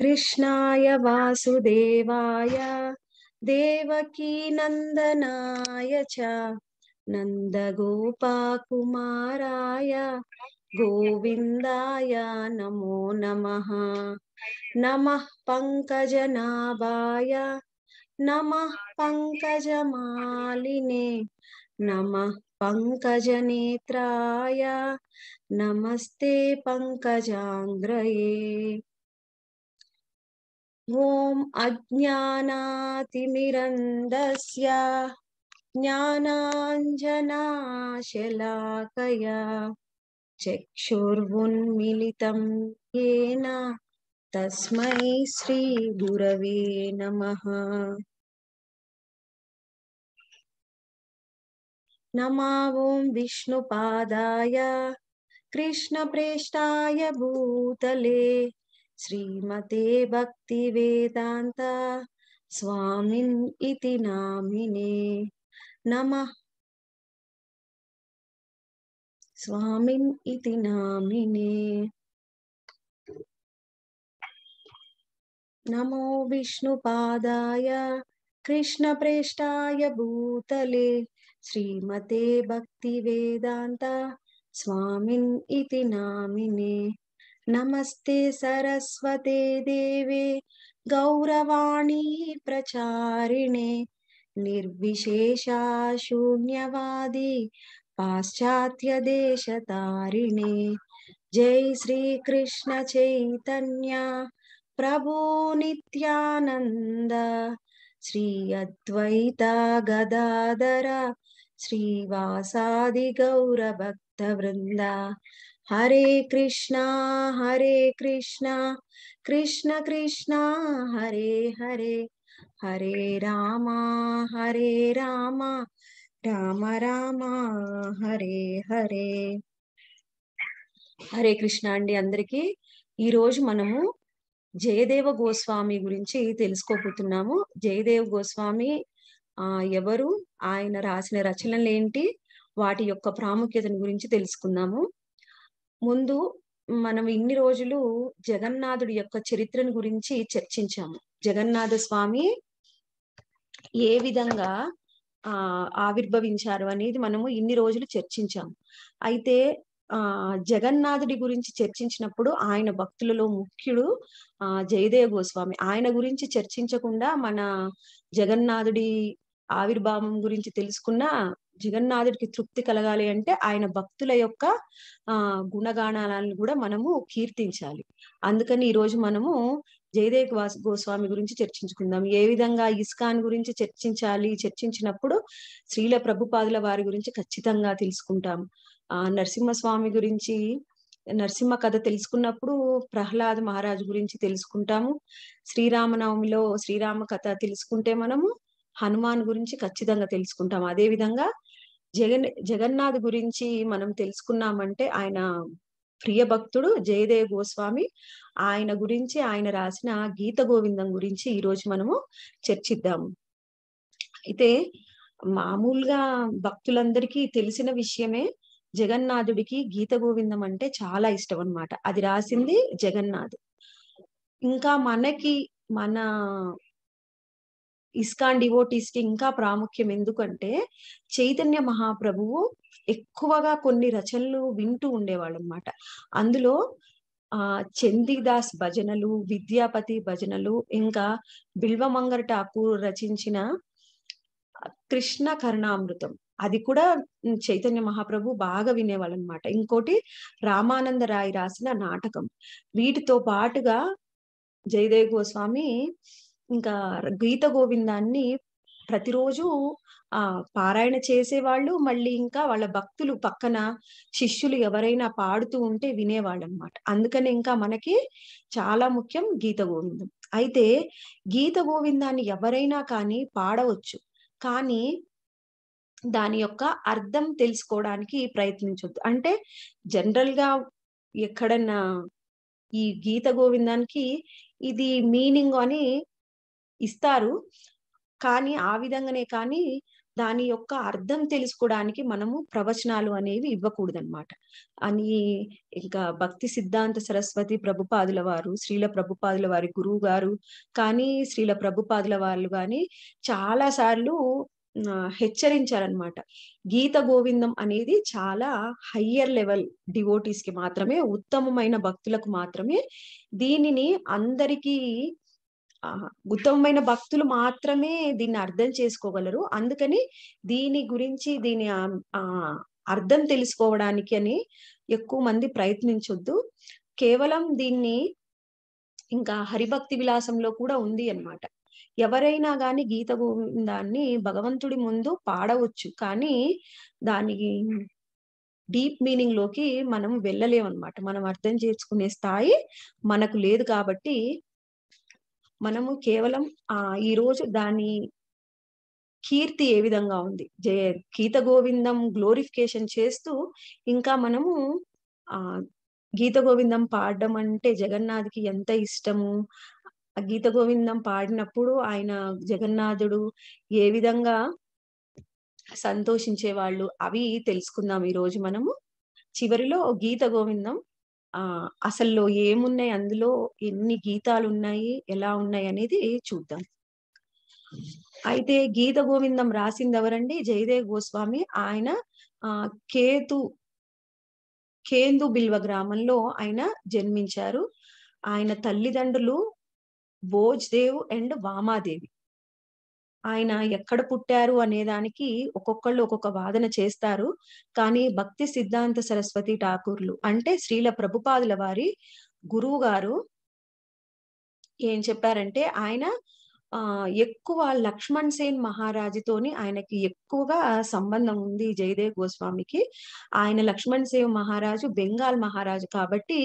कृष्णाय वासुदेवाय नंदनाय च नन्दगोपाकुमाराय गोविन्दाय नमो नमः नमः पङ्कजनाभाय नमः पङ्कजमालिने नमः पङ्कजनेत्राय नमस्ते पङ्कजाङ्ग्रये ॐ अज्ञानातिमिरन्दस्य ज्ञानाञ्जनाशलाकया चक्षुर्वुन्मिलितं येन तस्मै श्रीगुरवे नमः नमावो विष्णुपादाय कृष्णप्रेष्ठाय भूतले श्रीमते भक्तिवेदान्त स्वामिन् इति नामिने नमः स्वामिन् इति नामिने नमो विष्णुपादाय कृष्णप्रेष्ठाय भूतले श्रीमते भक्तिवेदान्त स्वामिन् इति नामिने नमस्ते सरस्वते देवे गौरवाणी प्रचारिणे निर्विशेषा शून्यवादी पाश्चात्यदेशतारिणे जय चैतन्य प्रभो नित्यानन्द श्री अद्वैता गदाधर श्रीवासादिगौरभक्तवृन्दा హరే కృష్ణ హరే కృష్ణ కృష్ణ కృష్ణ హరే హరే హరే రామ హరే రామ రామ రామ హరే హరే హరే కృష్ణ అండి అందరికీ ఈరోజు మనము జయదేవ గోస్వామి గురించి తెలుసుకోబోతున్నాము జయదేవ గోస్వామి ఆ ఎవరు ఆయన రాసిన రచనలు ఏంటి వాటి యొక్క ప్రాముఖ్యతను గురించి తెలుసుకుందాము ముందు మనం ఇన్ని రోజులు జగన్నాథుడి యొక్క చరిత్రను గురించి చర్చించాము జగన్నాథ స్వామి ఏ విధంగా ఆ ఆవిర్భవించారు అనేది మనము ఇన్ని రోజులు చర్చించాము అయితే ఆ జగన్నాథుడి గురించి చర్చించినప్పుడు ఆయన భక్తులలో ముఖ్యుడు ఆ జయదేవ గోస్వామి ఆయన గురించి చర్చించకుండా మన జగన్నాథుడి ఆవిర్భావం గురించి తెలుసుకున్న జగన్నాథుడికి తృప్తి కలగాలి అంటే ఆయన భక్తుల యొక్క ఆ గుణగానాలను కూడా మనము కీర్తించాలి అందుకని ఈ రోజు మనము జయదేవ్ గోస్వామి గురించి చర్చించుకుందాం ఏ విధంగా ఇస్కాన్ గురించి చర్చించాలి చర్చించినప్పుడు శ్రీల ప్రభుపాదుల వారి గురించి ఖచ్చితంగా తెలుసుకుంటాం ఆ నరసింహస్వామి గురించి నరసింహ కథ తెలుసుకున్నప్పుడు ప్రహ్లాద్ మహారాజు గురించి తెలుసుకుంటాము శ్రీరామనవమిలో శ్రీరామ కథ తెలుసుకుంటే మనము హనుమాన్ గురించి ఖచ్చితంగా తెలుసుకుంటాం అదే విధంగా జగన్ జగన్నాథ్ గురించి మనం తెలుసుకున్నామంటే ఆయన ప్రియ భక్తుడు జయదేవ్ గోస్వామి ఆయన గురించి ఆయన రాసిన గీత గోవిందం గురించి ఈరోజు మనము చర్చిద్దాం అయితే మామూలుగా భక్తులందరికీ తెలిసిన విషయమే జగన్నాథుడికి గీత గోవిందం అంటే చాలా ఇష్టం అనమాట అది రాసింది జగన్నాథ్ ఇంకా మనకి మన ఇస్కాన్ డివోటీస్ కి ఇంకా ప్రాముఖ్యం ఎందుకంటే చైతన్య మహాప్రభువు ఎక్కువగా కొన్ని రచనలు వింటూ ఉండేవాళ్ళు అనమాట అందులో ఆ చందీదాస్ భజనలు విద్యాపతి భజనలు ఇంకా బిల్వమంగర్ ఠాకూర్ రచించిన కృష్ణ కరుణామృతం అది కూడా చైతన్య మహాప్రభు బాగా వినేవాళ్ళు అనమాట ఇంకోటి రామానంద రాయ్ రాసిన నాటకం వీటితో పాటుగా జయదేవ్ గోస్వామి ఇంకా గీత గోవిందాన్ని ప్రతిరోజు ఆ పారాయణ చేసేవాళ్ళు మళ్ళీ ఇంకా వాళ్ళ భక్తులు పక్కన శిష్యులు ఎవరైనా పాడుతూ ఉంటే వినేవాళ్ళు అనమాట అందుకని ఇంకా మనకి చాలా ముఖ్యం గీత గోవిందం అయితే గీత గోవిందాన్ని ఎవరైనా కానీ పాడవచ్చు కానీ దాని యొక్క అర్థం తెలుసుకోవడానికి ప్రయత్నించొద్దు అంటే జనరల్ గా ఎక్కడన్నా ఈ గీత గోవిందానికి ఇది మీనింగ్ అని ఇస్తారు కానీ ఆ విధంగానే కానీ దాని యొక్క అర్థం తెలుసుకోవడానికి మనము ప్రవచనాలు అనేవి ఇవ్వకూడదనమాట అని ఇంకా భక్తి సిద్ధాంత సరస్వతి ప్రభుపాదుల వారు శ్రీల ప్రభుపాదుల వారి గురువు గారు కానీ శ్రీల ప్రభుపాదుల వాళ్ళు కానీ చాలా సార్లు హెచ్చరించారనమాట గీత గోవిందం అనేది చాలా హయ్యర్ లెవెల్ డివోటీస్ కి మాత్రమే ఉత్తమమైన భక్తులకు మాత్రమే దీనిని అందరికీ ఉత్తమమైన భక్తులు మాత్రమే దీన్ని అర్థం చేసుకోగలరు అందుకని దీని గురించి దీని అర్థం తెలుసుకోవడానికి అని ఎక్కువ మంది ప్రయత్నించొద్దు కేవలం దీన్ని ఇంకా హరిభక్తి విలాసంలో కూడా ఉంది అనమాట ఎవరైనా గాని గీత గోవిందాన్ని భగవంతుడి ముందు పాడవచ్చు కానీ దాని డీప్ మీనింగ్ లోకి మనం వెళ్ళలేమన్నమాట మనం అర్థం చేసుకునే స్థాయి మనకు లేదు కాబట్టి మనము కేవలం ఆ ఈ రోజు దాని కీర్తి ఏ విధంగా ఉంది జయ గీత గోవిందం గ్లోరిఫికేషన్ చేస్తూ ఇంకా మనము ఆ గీత గోవిందం పాడడం అంటే జగన్నాథ్కి ఎంత ఇష్టము ఆ గీత గోవిందం పాడినప్పుడు ఆయన జగన్నాథుడు ఏ విధంగా సంతోషించే వాళ్ళు అవి తెలుసుకుందాం ఈరోజు మనము చివరిలో గీత గోవిందం ఆ ఏమున్నాయి అందులో ఎన్ని గీతాలు ఉన్నాయి ఎలా ఉన్నాయి అనేది చూద్దాం అయితే గీత గోవిందం రాసింది ఎవరండి జయదేవ్ గోస్వామి ఆయన ఆ కేతు కేందు బిల్వ గ్రామంలో ఆయన జన్మించారు ఆయన తల్లిదండ్రులు భోజ్దేవ్ అండ్ వామాదేవి ఆయన ఎక్కడ పుట్టారు అనేదానికి ఒక్కొక్కళ్ళు ఒక్కొక్క వాదన చేస్తారు కానీ భక్తి సిద్ధాంత సరస్వతి ఠాకూర్లు అంటే శ్రీల ప్రభుపాదుల వారి గురువు గారు ఏం చెప్పారంటే ఆయన ఆ ఎక్కువ లక్ష్మణ్ సేన్ మహారాజుతోని ఆయనకి ఎక్కువగా సంబంధం ఉంది జయదేవ్ గోస్వామికి ఆయన లక్ష్మణ్ సేవ్ మహారాజు బెంగాల్ మహారాజు కాబట్టి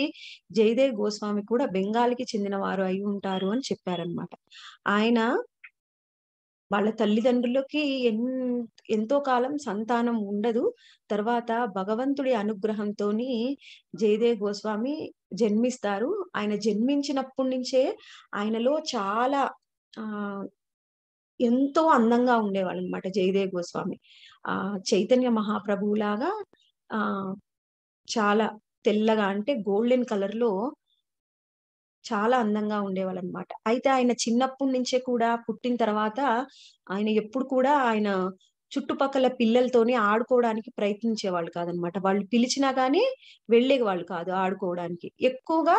జయదేవ్ గోస్వామి కూడా బెంగాల్కి చెందిన వారు అయి ఉంటారు అని చెప్పారనమాట ఆయన వాళ్ళ తల్లిదండ్రులకి ఎన్ ఎంతో కాలం సంతానం ఉండదు తర్వాత భగవంతుడి అనుగ్రహంతోని జయదేవ్ గోస్వామి జన్మిస్తారు ఆయన జన్మించినప్పటి నుంచే ఆయనలో చాలా ఆ ఎంతో అందంగా ఉండేవాళ్ళు అనమాట జయదేవ్ గోస్వామి ఆ చైతన్య మహాప్రభువులాగా ఆ చాలా తెల్లగా అంటే గోల్డెన్ కలర్ లో చాలా అందంగా ఉండేవాళ్ళు అనమాట అయితే ఆయన చిన్నప్పటి నుంచే కూడా పుట్టిన తర్వాత ఆయన ఎప్పుడు కూడా ఆయన చుట్టుపక్కల పిల్లలతోని ఆడుకోవడానికి ప్రయత్నించేవాళ్ళు కాదనమాట వాళ్ళు పిలిచినా కానీ వెళ్ళేవాళ్ళు కాదు ఆడుకోవడానికి ఎక్కువగా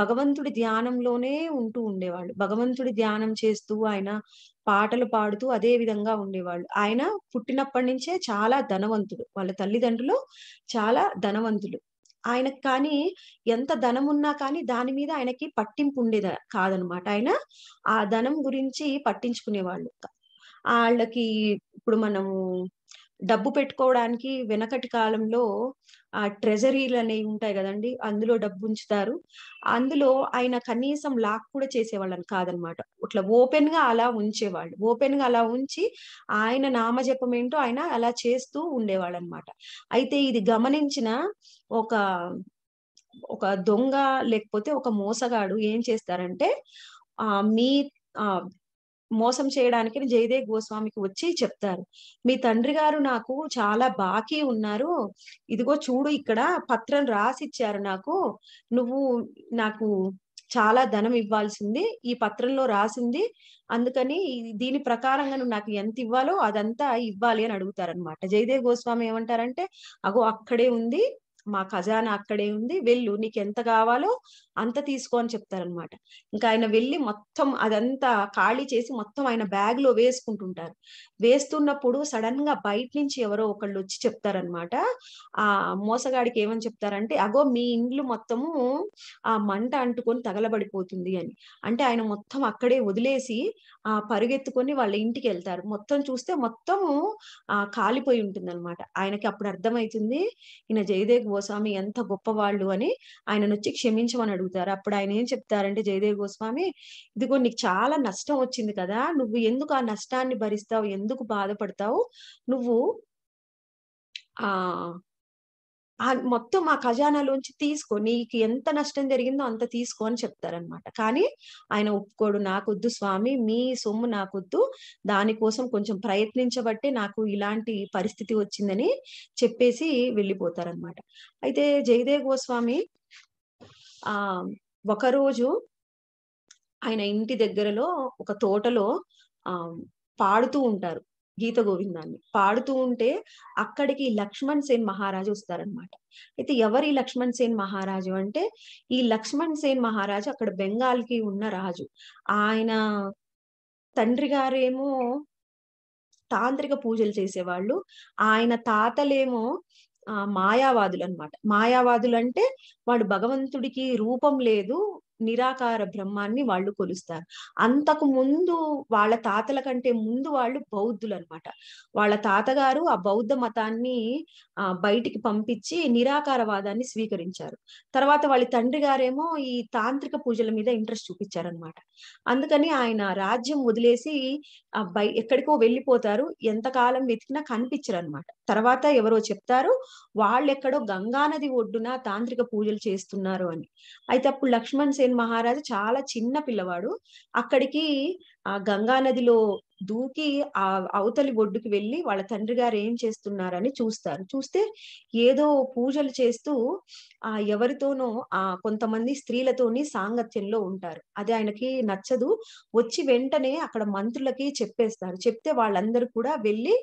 భగవంతుడి ధ్యానంలోనే ఉంటూ ఉండేవాళ్ళు భగవంతుడి ధ్యానం చేస్తూ ఆయన పాటలు పాడుతూ అదే విధంగా ఉండేవాళ్ళు ఆయన పుట్టినప్పటి నుంచే చాలా ధనవంతుడు వాళ్ళ తల్లిదండ్రులు చాలా ధనవంతులు ఆయనకు కానీ ఎంత ధనం ఉన్నా కానీ దాని మీద ఆయనకి పట్టింపు ఉండేది కాదనమాట ఆయన ఆ ధనం గురించి పట్టించుకునేవాళ్ళు వాళ్ళకి ఇప్పుడు మనము డబ్బు పెట్టుకోవడానికి వెనకటి కాలంలో ఆ ట్రెజరీలు అనేవి ఉంటాయి కదండి అందులో డబ్బు ఉంచుతారు అందులో ఆయన కనీసం లాక్ కూడా చేసేవాళ్ళని కాదనమాట ఇట్లా ఓపెన్ గా అలా ఉంచేవాళ్ళు ఓపెన్ గా అలా ఉంచి ఆయన నామజపం ఏంటో ఆయన అలా చేస్తూ ఉండేవాళ్ళు అనమాట అయితే ఇది గమనించిన ఒక ఒక దొంగ లేకపోతే ఒక మోసగాడు ఏం చేస్తారంటే ఆ మీ మోసం చేయడానికి జయదేవ్ గోస్వామికి వచ్చి చెప్తారు మీ తండ్రి గారు నాకు చాలా బాకీ ఉన్నారు ఇదిగో చూడు ఇక్కడ పత్రం రాసిచ్చారు నాకు నువ్వు నాకు చాలా ధనం ఇవ్వాల్సింది ఈ పత్రంలో రాసింది అందుకని దీని ప్రకారంగా నువ్వు నాకు ఎంత ఇవ్వాలో అదంతా ఇవ్వాలి అని అడుగుతారనమాట జయదేవ్ గోస్వామి ఏమంటారంటే అగో అక్కడే ఉంది మా ఖజానా అక్కడే ఉంది వెళ్ళు నీకు ఎంత కావాలో అంత తీసుకో అని చెప్తారనమాట ఇంకా ఆయన వెళ్ళి మొత్తం అదంతా ఖాళీ చేసి మొత్తం ఆయన బ్యాగ్ లో వేసుకుంటుంటారు వేస్తున్నప్పుడు సడన్ గా బయట నుంచి ఎవరో ఒకళ్ళు వచ్చి చెప్తారనమాట ఆ మోసగాడికి ఏమని చెప్తారంటే అగో మీ ఇండ్లు మొత్తము ఆ మంట అంటుకొని తగలబడిపోతుంది అని అంటే ఆయన మొత్తం అక్కడే వదిలేసి ఆ పరుగెత్తుకొని వాళ్ళ ఇంటికి వెళ్తారు మొత్తం చూస్తే మొత్తము ఆ కాలిపోయి ఉంటుంది అనమాట ఆయనకి అప్పుడు అర్థమవుతుంది ఈయన జయదేవ్ గోస్వామి ఎంత గొప్పవాళ్ళు అని ఆయనను వచ్చి క్షమించమని అడుగుతారు అప్పుడు ఆయన ఏం చెప్తారంటే జయదేవ్ గోస్వామి ఇదిగో నీకు చాలా నష్టం వచ్చింది కదా నువ్వు ఎందుకు ఆ నష్టాన్ని భరిస్తావు ఎందుకు బాధపడతావు నువ్వు ఆ ఆ మొత్తం ఆ ఖజానాలోంచి తీసుకో నీకు ఎంత నష్టం జరిగిందో అంత తీసుకో అని చెప్తారనమాట కానీ ఆయన ఒప్పుకోడు నాకొద్దు స్వామి మీ సొమ్ము నాకొద్దు దానికోసం కొంచెం ప్రయత్నించబట్టే నాకు ఇలాంటి పరిస్థితి వచ్చిందని చెప్పేసి వెళ్ళిపోతారనమాట అయితే జయదేవ్ గోస్వామి ఆ ఒకరోజు ఆయన ఇంటి దగ్గరలో ఒక తోటలో ఆ పాడుతూ ఉంటారు గీత గోవిందాన్ని పాడుతూ ఉంటే అక్కడికి లక్ష్మణ్ సేన్ మహారాజు వస్తారనమాట అయితే ఎవరి లక్ష్మణ్ సేన్ మహారాజు అంటే ఈ లక్ష్మణ్ సేన్ మహారాజు అక్కడ బెంగాల్ కి ఉన్న రాజు ఆయన తండ్రి గారేమో తాంత్రిక పూజలు చేసేవాళ్ళు ఆయన తాతలేమో మాయావాదులు అనమాట మాయావాదులు అంటే వాడు భగవంతుడికి రూపం లేదు నిరాకార బ్రహ్మాన్ని వాళ్ళు కొలుస్తారు అంతకు ముందు వాళ్ళ తాతల కంటే ముందు వాళ్ళు బౌద్ధులు అనమాట వాళ్ళ తాతగారు ఆ బౌద్ధ మతాన్ని ఆ బయటికి పంపించి నిరాకారవాదాన్ని స్వీకరించారు తర్వాత వాళ్ళ తండ్రి గారేమో ఈ తాంత్రిక పూజల మీద ఇంట్రెస్ట్ చూపించారనమాట అందుకని ఆయన రాజ్యం వదిలేసి బై ఎక్కడికో వెళ్ళిపోతారు ఎంతకాలం వెతికినా కనిపించరు అనమాట తర్వాత ఎవరో చెప్తారు వాళ్ళు ఎక్కడో గంగానది ఒడ్డున తాంత్రిక పూజలు చేస్తున్నారు అని అయితే అప్పుడు లక్ష్మణ్ సేన్ ఉజ్జయిన్ మహారాజు చాలా చిన్న పిల్లవాడు అక్కడికి ఆ గంగా నదిలో దూకి ఆ అవతలి ఒడ్డుకి వెళ్ళి వాళ్ళ తండ్రి గారు ఏం చేస్తున్నారని చూస్తారు చూస్తే ఏదో పూజలు చేస్తూ ఆ ఎవరితోనో ఆ కొంతమంది స్త్రీలతోని సాంగత్యంలో ఉంటారు అది ఆయనకి నచ్చదు వచ్చి వెంటనే అక్కడ మంత్రులకి చెప్పేస్తారు చెప్తే వాళ్ళందరూ కూడా వెళ్ళి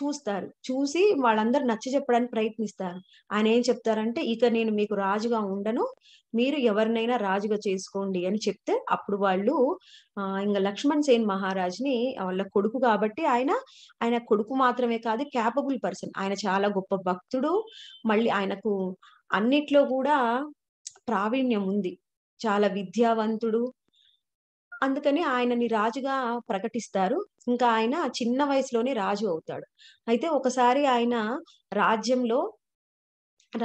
చూస్తారు చూసి వాళ్ళందరూ నచ్చ చెప్పడానికి ప్రయత్నిస్తారు ఆయన ఏం చెప్తారంటే ఇక నేను మీకు రాజుగా ఉండను మీరు ఎవరినైనా రాజుగా చేసుకోండి అని చెప్తే అప్పుడు వాళ్ళు ఇంకా లక్ష్మణ్ సేన్ మహారాజ్ని వాళ్ళ కొడుకు కాబట్టి ఆయన ఆయన కొడుకు మాత్రమే కాదు క్యాపబుల్ పర్సన్ ఆయన చాలా గొప్ప భక్తుడు మళ్ళీ ఆయనకు అన్నిట్లో కూడా ప్రావీణ్యం ఉంది చాలా విద్యావంతుడు అందుకని ఆయనని రాజుగా ప్రకటిస్తారు ఇంకా ఆయన చిన్న వయసులోనే రాజు అవుతాడు అయితే ఒకసారి ఆయన రాజ్యంలో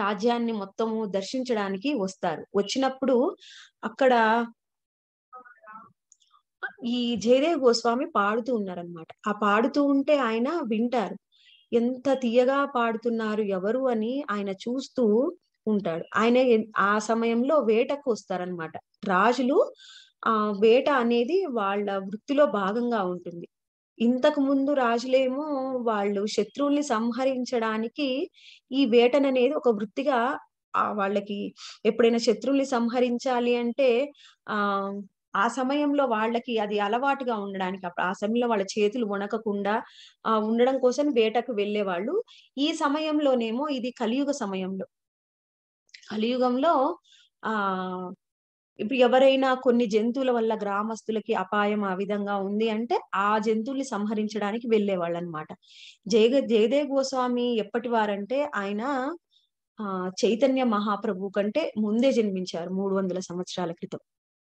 రాజ్యాన్ని మొత్తము దర్శించడానికి వస్తారు వచ్చినప్పుడు అక్కడ ఈ జయదేవ్ గోస్వామి పాడుతూ ఉన్నారనమాట ఆ పాడుతూ ఉంటే ఆయన వింటారు ఎంత తీయగా పాడుతున్నారు ఎవరు అని ఆయన చూస్తూ ఉంటాడు ఆయన ఆ సమయంలో వేటకు వస్తారనమాట రాజులు ఆ వేట అనేది వాళ్ళ వృత్తిలో భాగంగా ఉంటుంది ఇంతకు ముందు రాజులేమో వాళ్ళు శత్రువుల్ని సంహరించడానికి ఈ వేటననేది ఒక వృత్తిగా వాళ్ళకి ఎప్పుడైనా శత్రువుల్ని సంహరించాలి అంటే ఆ ఆ సమయంలో వాళ్ళకి అది అలవాటుగా ఉండడానికి అప్పుడు ఆ సమయంలో వాళ్ళ చేతులు వణకకుండా ఆ ఉండడం కోసం వేటకు వెళ్ళేవాళ్ళు ఈ సమయంలోనేమో ఇది కలియుగ సమయంలో కలియుగంలో ఆ ఇప్పుడు ఎవరైనా కొన్ని జంతువుల వల్ల గ్రామస్తులకి అపాయం ఆ విధంగా ఉంది అంటే ఆ జంతువుల్ని సంహరించడానికి వెళ్ళేవాళ్ళు అనమాట జయగ జయదేవ గోస్వామి ఎప్పటి వారంటే ఆయన ఆ చైతన్య మహాప్రభు కంటే ముందే జన్మించారు మూడు వందల సంవత్సరాల క్రితం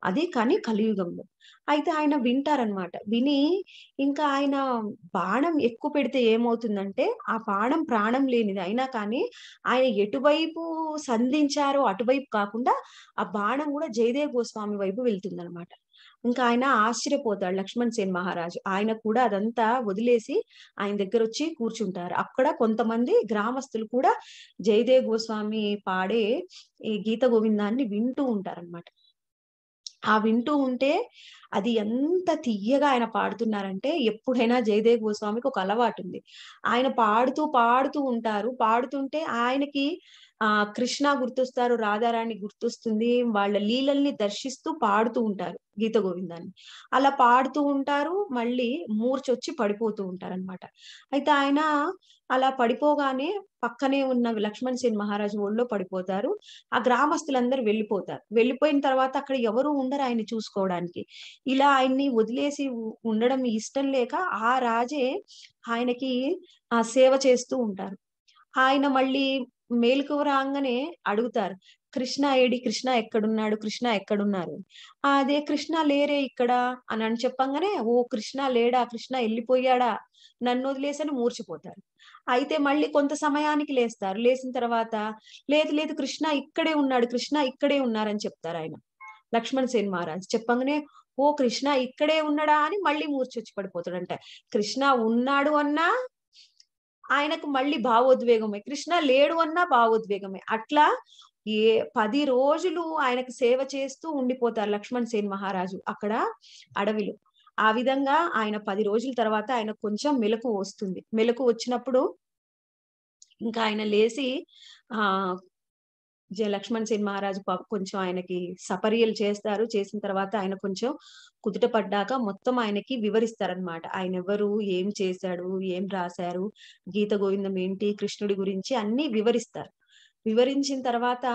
అదే కానీ కలియుగంలో అయితే ఆయన వింటారనమాట విని ఇంకా ఆయన బాణం ఎక్కువ పెడితే ఏమవుతుందంటే ఆ బాణం ప్రాణం లేనిది అయినా కానీ ఆయన ఎటువైపు సంధించారో అటువైపు కాకుండా ఆ బాణం కూడా జయదేవ గోస్వామి వైపు అనమాట ఇంకా ఆయన ఆశ్చర్యపోతాడు లక్ష్మణ్ సేన్ మహారాజు ఆయన కూడా అదంతా వదిలేసి ఆయన దగ్గర వచ్చి కూర్చుంటారు అక్కడ కొంతమంది గ్రామస్తులు కూడా జయదేవ గోస్వామి పాడే ఈ గీత గోవిందాన్ని వింటూ ఉంటారనమాట ఆ వింటూ ఉంటే అది ఎంత తీయగా ఆయన పాడుతున్నారంటే ఎప్పుడైనా జయదేవ్ గోస్వామికి ఒక అలవాటు ఉంది ఆయన పాడుతూ పాడుతూ ఉంటారు పాడుతుంటే ఆయనకి ఆ కృష్ణ గుర్తొస్తారు రాధారాణి గుర్తొస్తుంది వాళ్ళ లీలల్ని దర్శిస్తూ పాడుతూ ఉంటారు గీత గోవిందాన్ని అలా పాడుతూ ఉంటారు మళ్ళీ మూర్చొచ్చి పడిపోతూ ఉంటారు అనమాట అయితే ఆయన అలా పడిపోగానే పక్కనే ఉన్న లక్ష్మణ్ సేన్ మహారాజు ఓళ్ళో పడిపోతారు ఆ గ్రామస్తులందరూ వెళ్ళిపోతారు వెళ్ళిపోయిన తర్వాత అక్కడ ఎవరు ఉండరు ఆయన చూసుకోవడానికి ఇలా ఆయన్ని వదిలేసి ఉండడం ఇష్టం లేక ఆ రాజే ఆయనకి ఆ సేవ చేస్తూ ఉంటారు ఆయన మళ్ళీ మేలుకు రాగానే అడుగుతారు కృష్ణ ఏడి కృష్ణ ఎక్కడున్నాడు కృష్ణ ఎక్కడున్నారు అదే కృష్ణ లేరే ఇక్కడ అని అని చెప్పంగానే ఓ కృష్ణ లేడా కృష్ణ వెళ్ళిపోయాడా నన్ను వదిలేసని మూర్చిపోతారు అయితే మళ్ళీ కొంత సమయానికి లేస్తారు లేచిన తర్వాత లేదు లేదు కృష్ణ ఇక్కడే ఉన్నాడు కృష్ణ ఇక్కడే ఉన్నారని చెప్తారు ఆయన లక్ష్మణ్ సేన్ మహారాజ్ చెప్పంగానే ఓ కృష్ణ ఇక్కడే ఉన్నాడా అని మళ్ళీ మూర్చొచ్చి పడిపోతాడంట కృష్ణ ఉన్నాడు అన్నా ఆయనకు మళ్ళీ భావోద్వేగమే కృష్ణ లేడు అన్నా భావోద్వేగమే అట్లా ఏ పది రోజులు ఆయనకు సేవ చేస్తూ ఉండిపోతారు లక్ష్మణ్ సేన్ మహారాజు అక్కడ అడవిలో ఆ విధంగా ఆయన పది రోజుల తర్వాత ఆయన కొంచెం మెలకు వస్తుంది మెలకు వచ్చినప్పుడు ఇంకా ఆయన లేచి ఆ లక్ష్మణ్ సేన్ మహారాజు పాప కొంచెం ఆయనకి సపర్యలు చేస్తారు చేసిన తర్వాత ఆయన కొంచెం కుదుట పడ్డాక మొత్తం ఆయనకి వివరిస్తారనమాట ఆయన ఎవరు ఏం చేశాడు ఏం రాశారు గీత గోవిందం ఏంటి కృష్ణుడి గురించి అన్ని వివరిస్తారు వివరించిన తర్వాత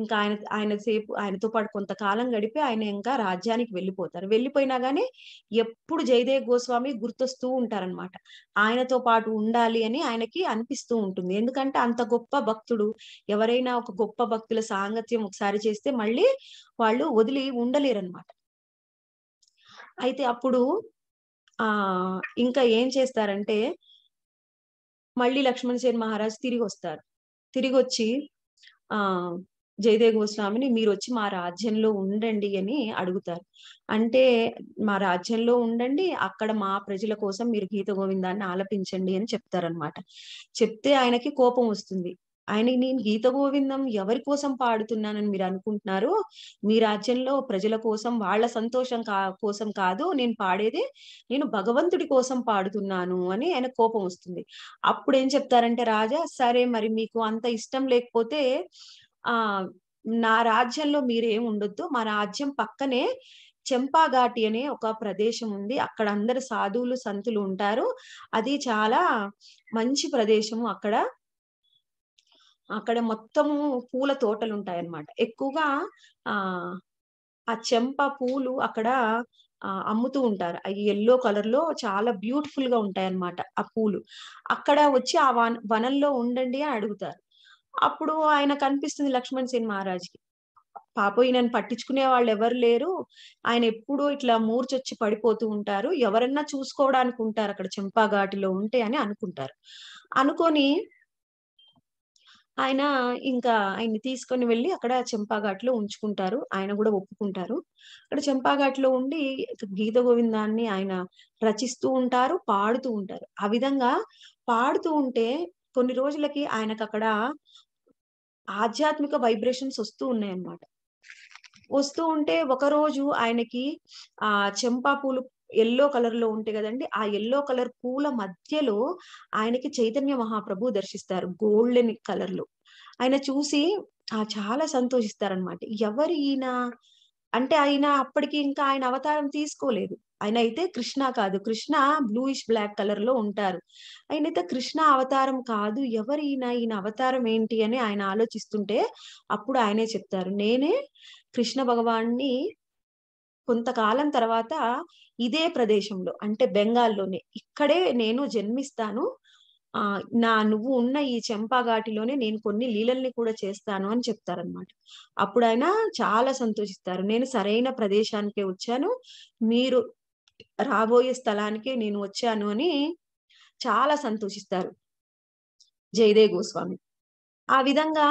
ఇంకా ఆయన ఆయన సేపు ఆయనతో పాటు కొంతకాలం గడిపి ఆయన ఇంకా రాజ్యానికి వెళ్ళిపోతారు వెళ్ళిపోయినా గానీ ఎప్పుడు జయదేవ్ గోస్వామి గుర్తొస్తూ ఉంటారనమాట ఆయనతో పాటు ఉండాలి అని ఆయనకి అనిపిస్తూ ఉంటుంది ఎందుకంటే అంత గొప్ప భక్తుడు ఎవరైనా ఒక గొప్ప భక్తుల సాంగత్యం ఒకసారి చేస్తే మళ్ళీ వాళ్ళు వదిలి ఉండలేరనమాట అయితే అప్పుడు ఆ ఇంకా ఏం చేస్తారంటే మళ్ళీ లక్ష్మణ్ సేన్ మహారాజ్ తిరిగి వస్తారు తిరిగి వచ్చి ఆ జయదేవ గోస్వామిని మీరు వచ్చి మా రాజ్యంలో ఉండండి అని అడుగుతారు అంటే మా రాజ్యంలో ఉండండి అక్కడ మా ప్రజల కోసం మీరు గీత గోవిందాన్ని ఆలపించండి అని చెప్తారనమాట చెప్తే ఆయనకి కోపం వస్తుంది ఆయన నేను గీత గోవిందం ఎవరి కోసం పాడుతున్నానని మీరు అనుకుంటున్నారు మీ రాజ్యంలో ప్రజల కోసం వాళ్ళ సంతోషం కా కోసం కాదు నేను పాడేది నేను భగవంతుడి కోసం పాడుతున్నాను అని ఆయన కోపం వస్తుంది అప్పుడు ఏం చెప్తారంటే రాజా సరే మరి మీకు అంత ఇష్టం లేకపోతే ఆ నా రాజ్యంలో మీరేం ఉండొద్దు మా రాజ్యం పక్కనే చెంపాఘాటి అనే ఒక ప్రదేశం ఉంది అక్కడ అందరు సాధువులు సంతులు ఉంటారు అది చాలా మంచి ప్రదేశము అక్కడ అక్కడ మొత్తము పూల తోటలు ఉంటాయి అన్నమాట ఎక్కువగా ఆ ఆ చెంప పూలు అక్కడ అమ్ముతూ ఉంటారు అవి ఎల్లో కలర్ లో చాలా బ్యూటిఫుల్ గా ఉంటాయి అన్నమాట ఆ పూలు అక్కడ వచ్చి ఆ వన వనంలో ఉండండి అని అడుగుతారు అప్పుడు ఆయన కనిపిస్తుంది లక్ష్మణ్ సేన్ మహారాజ్కి పాప ఈయనని పట్టించుకునే వాళ్ళు ఎవరు లేరు ఆయన ఎప్పుడూ ఇట్లా మూర్చొచ్చి పడిపోతూ ఉంటారు ఎవరన్నా చూసుకోవడానికి ఉంటారు అక్కడ చెంపాఘాటిలో ఉంటే అని అనుకుంటారు అనుకొని ఆయన ఇంకా ఆయన్ని తీసుకొని వెళ్ళి అక్కడ చెంపాఘాట్లో ఉంచుకుంటారు ఆయన కూడా ఒప్పుకుంటారు అక్కడ చెంపాఘాట్లో ఉండి గీత గోవిందాన్ని ఆయన రచిస్తూ ఉంటారు పాడుతూ ఉంటారు ఆ విధంగా పాడుతూ ఉంటే కొన్ని రోజులకి ఆయనకు అక్కడ ఆధ్యాత్మిక వైబ్రేషన్స్ వస్తూ ఉన్నాయన్నమాట వస్తూ ఉంటే ఒకరోజు ఆయనకి ఆ చెంపా పూలు ఎల్లో కలర్ లో ఉంటాయి కదండి ఆ ఎల్లో కలర్ పూల మధ్యలో ఆయనకి చైతన్య మహాప్రభు దర్శిస్తారు గోల్డెన్ కలర్ లో ఆయన చూసి ఆ చాలా సంతోషిస్తారనమాట ఎవరు ఈయన అంటే ఆయన అప్పటికి ఇంకా ఆయన అవతారం తీసుకోలేదు ఆయన అయితే కృష్ణ కాదు కృష్ణ బ్లూయిష్ బ్లాక్ కలర్ లో ఉంటారు ఆయన అయితే కృష్ణ అవతారం కాదు ఎవరు ఈయన ఈయన అవతారం ఏంటి అని ఆయన ఆలోచిస్తుంటే అప్పుడు ఆయనే చెప్తారు నేనే కృష్ణ భగవాన్ని కొంతకాలం తర్వాత ఇదే ప్రదేశంలో అంటే బెంగాల్లోనే ఇక్కడే నేను జన్మిస్తాను ఆ నా నువ్వు ఉన్న ఈ చెంపాఘాటిలోనే నేను కొన్ని లీలల్ని కూడా చేస్తాను అని చెప్తారనమాట అప్పుడు ఆయన చాలా సంతోషిస్తారు నేను సరైన ప్రదేశానికే వచ్చాను మీరు రాబోయే స్థలానికి నేను వచ్చాను అని చాలా సంతోషిస్తారు జయదేవ్ గోస్వామి ఆ విధంగా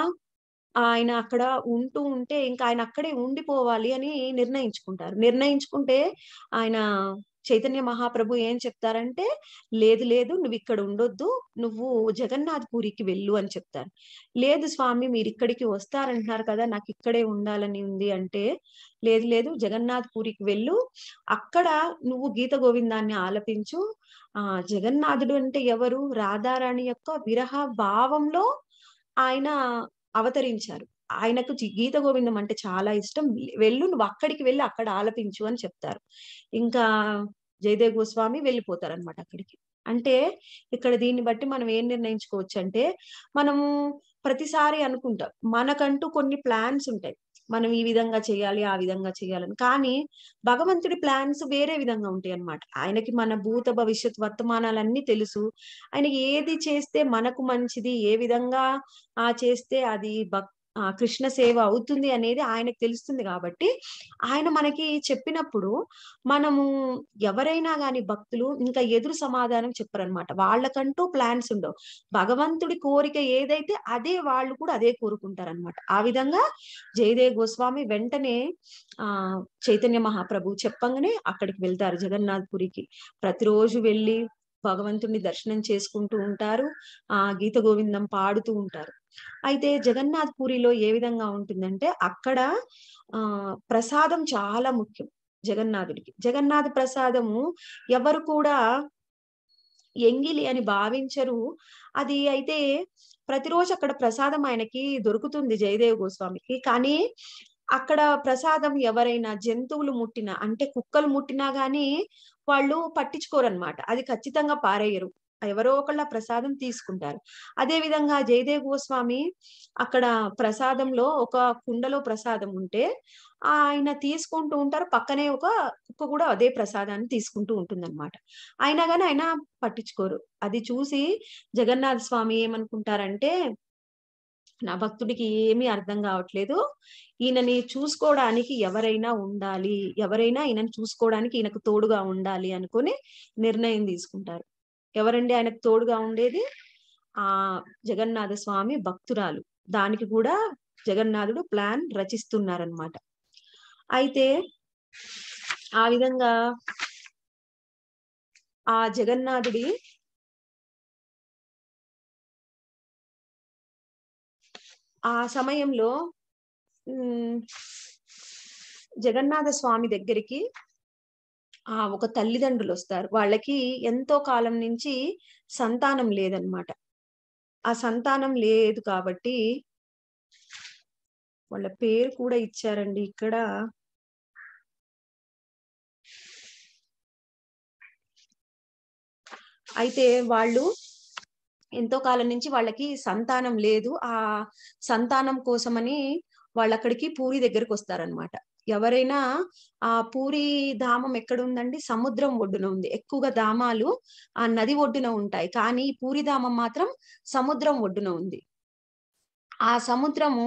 ఆయన అక్కడ ఉంటూ ఉంటే ఇంకా ఆయన అక్కడే ఉండిపోవాలి అని నిర్ణయించుకుంటారు నిర్ణయించుకుంటే ఆయన చైతన్య మహాప్రభు ఏం చెప్తారంటే లేదు లేదు నువ్వు ఇక్కడ ఉండొద్దు నువ్వు జగన్నాథ్ పూరికి వెళ్ళు అని చెప్తారు లేదు స్వామి మీరు ఇక్కడికి వస్తారంటున్నారు కదా నాకు ఇక్కడే ఉండాలని ఉంది అంటే లేదు లేదు జగన్నాథ్ పూరికి వెళ్ళు అక్కడ నువ్వు గీత గోవిందాన్ని ఆలపించు ఆ జగన్నాథుడు అంటే ఎవరు రాధారాణి యొక్క విరహ భావంలో ఆయన అవతరించారు ఆయనకు గీత గోవిందం అంటే చాలా ఇష్టం వెళ్ళు నువ్వు అక్కడికి వెళ్ళి అక్కడ ఆలపించు అని చెప్తారు ఇంకా జయదేవ్ గోస్వామి వెళ్ళిపోతారు అనమాట అక్కడికి అంటే ఇక్కడ దీన్ని బట్టి మనం ఏం నిర్ణయించుకోవచ్చు అంటే మనము ప్రతిసారి అనుకుంటాం మనకంటూ కొన్ని ప్లాన్స్ ఉంటాయి మనం ఈ విధంగా చేయాలి ఆ విధంగా చేయాలని కానీ భగవంతుడి ప్లాన్స్ వేరే విధంగా ఉంటాయి అన్నమాట ఆయనకి మన భూత భవిష్యత్ వర్తమానాలన్నీ తెలుసు ఆయనకి ఏది చేస్తే మనకు మంచిది ఏ విధంగా ఆ చేస్తే అది భక్ కృష్ణ సేవ అవుతుంది అనేది ఆయనకు తెలుస్తుంది కాబట్టి ఆయన మనకి చెప్పినప్పుడు మనము ఎవరైనా కానీ భక్తులు ఇంకా ఎదురు సమాధానం చెప్పరనమాట వాళ్ళకంటూ ప్లాన్స్ ఉండవు భగవంతుడి కోరిక ఏదైతే అదే వాళ్ళు కూడా అదే అనమాట ఆ విధంగా జయదేవ్ గోస్వామి వెంటనే ఆ చైతన్య మహాప్రభు చెప్పంగానే అక్కడికి వెళ్తారు జగన్నాథ్ పురికి ప్రతిరోజు వెళ్ళి భగవంతుడిని దర్శనం చేసుకుంటూ ఉంటారు ఆ గీత గోవిందం పాడుతూ ఉంటారు అయితే జగన్నాథ్ పూరిలో ఏ విధంగా ఉంటుందంటే అక్కడ ఆ ప్రసాదం చాలా ముఖ్యం జగన్నాథుడికి జగన్నాథ్ ప్రసాదము ఎవరు కూడా ఎంగిలి అని భావించరు అది అయితే ప్రతిరోజు అక్కడ ప్రసాదం ఆయనకి దొరుకుతుంది జయదేవ్ గోస్వామికి కానీ అక్కడ ప్రసాదం ఎవరైనా జంతువులు ముట్టినా అంటే కుక్కలు ముట్టినా గాని వాళ్ళు పట్టించుకోరనమాట అది ఖచ్చితంగా పారేయరు ఎవరో ఒకళ్ళ ప్రసాదం తీసుకుంటారు అదే విధంగా జయదేవ్ గోస్వామి అక్కడ ప్రసాదంలో ఒక కుండలో ప్రసాదం ఉంటే ఆయన తీసుకుంటూ ఉంటారు పక్కనే ఒక కుక్క కూడా అదే ప్రసాదాన్ని తీసుకుంటూ ఉంటుంది అనమాట అయినా కానీ ఆయన పట్టించుకోరు అది చూసి జగన్నాథ స్వామి ఏమనుకుంటారంటే నా భక్తుడికి ఏమీ అర్థం కావట్లేదు ఈయనని చూసుకోవడానికి ఎవరైనా ఉండాలి ఎవరైనా ఈయనని చూసుకోవడానికి ఈయనకు తోడుగా ఉండాలి అనుకుని నిర్ణయం తీసుకుంటారు ఎవరండి ఆయనకు తోడుగా ఉండేది ఆ జగన్నాథ స్వామి భక్తురాలు దానికి కూడా జగన్నాథుడు ప్లాన్ రచిస్తున్నారనమాట అయితే ఆ విధంగా ఆ జగన్నాథుడి ఆ సమయంలో జగన్నాథ స్వామి దగ్గరికి ఆ ఒక తల్లిదండ్రులు వస్తారు వాళ్ళకి ఎంతో కాలం నుంచి సంతానం లేదనమాట ఆ సంతానం లేదు కాబట్టి వాళ్ళ పేరు కూడా ఇచ్చారండి ఇక్కడ అయితే వాళ్ళు ఎంతో కాలం నుంచి వాళ్ళకి సంతానం లేదు ఆ సంతానం కోసమని వాళ్ళు అక్కడికి పూరి దగ్గరికి వస్తారనమాట ఎవరైనా ఆ పూరి ధామం ఎక్కడ ఉందండి సముద్రం ఒడ్డున ఉంది ఎక్కువగా ధామాలు ఆ నది ఒడ్డున ఉంటాయి కానీ పూరి ధామం మాత్రం సముద్రం ఒడ్డున ఉంది ఆ సముద్రము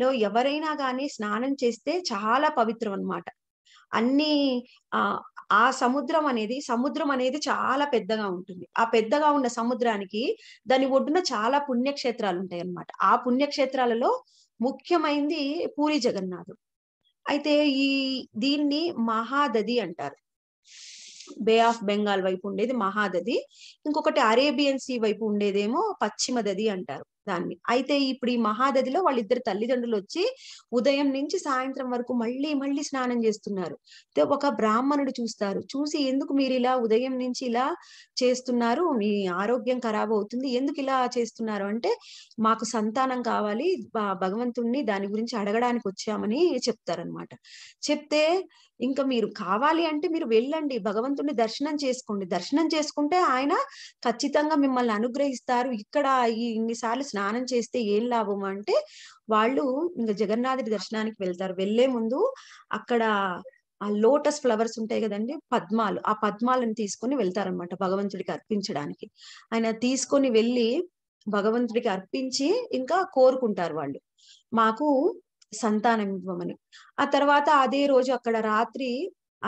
లో ఎవరైనా కానీ స్నానం చేస్తే చాలా పవిత్రం అనమాట అన్ని ఆ ఆ సముద్రం అనేది సముద్రం అనేది చాలా పెద్దగా ఉంటుంది ఆ పెద్దగా ఉన్న సముద్రానికి దాని ఒడ్డున చాలా పుణ్యక్షేత్రాలు ఉంటాయి అన్నమాట ఆ పుణ్యక్షేత్రాలలో ముఖ్యమైంది పూరి జగన్నాథుడు అయితే ఈ దీన్ని మహాదది అంటారు బే ఆఫ్ బెంగాల్ వైపు ఉండేది మహాదది ఇంకొకటి అరేబియన్ సీ వైపు ఉండేదేమో పశ్చిమ దది అంటారు దాన్ని అయితే ఇప్పుడు ఈ మహాదదిలో వాళ్ళిద్దరు తల్లిదండ్రులు వచ్చి ఉదయం నుంచి సాయంత్రం వరకు మళ్ళీ మళ్ళీ స్నానం చేస్తున్నారు ఒక బ్రాహ్మణుడు చూస్తారు చూసి ఎందుకు మీరు ఇలా ఉదయం నుంచి ఇలా చేస్తున్నారు మీ ఆరోగ్యం ఖరాబ్ అవుతుంది ఎందుకు ఇలా చేస్తున్నారు అంటే మాకు సంతానం కావాలి భగవంతుణ్ణి దాని గురించి అడగడానికి వచ్చామని చెప్తారనమాట చెప్తే ఇంకా మీరు కావాలి అంటే మీరు వెళ్ళండి భగవంతుని దర్శనం చేసుకోండి దర్శనం చేసుకుంటే ఆయన ఖచ్చితంగా మిమ్మల్ని అనుగ్రహిస్తారు ఇక్కడ ఈ ఇన్నిసార్లు స్నానం చేస్తే ఏం లాభం అంటే వాళ్ళు ఇంకా జగన్నాథుడి దర్శనానికి వెళ్తారు వెళ్లే ముందు అక్కడ ఆ లోటస్ ఫ్లవర్స్ ఉంటాయి కదండి పద్మాలు ఆ పద్మాలను తీసుకొని వెళ్తారనమాట భగవంతుడికి అర్పించడానికి ఆయన తీసుకొని వెళ్ళి భగవంతుడికి అర్పించి ఇంకా కోరుకుంటారు వాళ్ళు మాకు సంతానం ఇవ్వమని ఆ తర్వాత అదే రోజు అక్కడ రాత్రి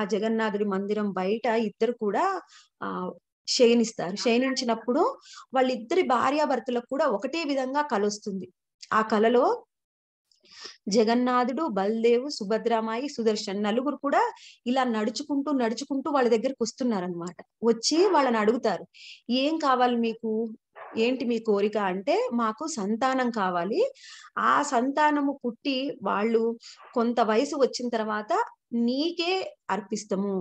ఆ జగన్నాథుడి మందిరం బయట ఇద్దరు కూడా ఆ క్షయణిస్తారు క్షయణించినప్పుడు వాళ్ళిద్దరి భార్యాభర్తలకు కూడా ఒకటే విధంగా కలొస్తుంది ఆ కలలో జగన్నాథుడు బల్దేవు సుభద్రామాయి సుదర్శన్ నలుగురు కూడా ఇలా నడుచుకుంటూ నడుచుకుంటూ వాళ్ళ దగ్గరికి వస్తున్నారనమాట వచ్చి వాళ్ళని అడుగుతారు ఏం కావాలి మీకు ఏంటి మీ కోరిక అంటే మాకు సంతానం కావాలి ఆ సంతానము పుట్టి వాళ్ళు కొంత వయసు వచ్చిన తర్వాత నీకే అర్పిస్తాము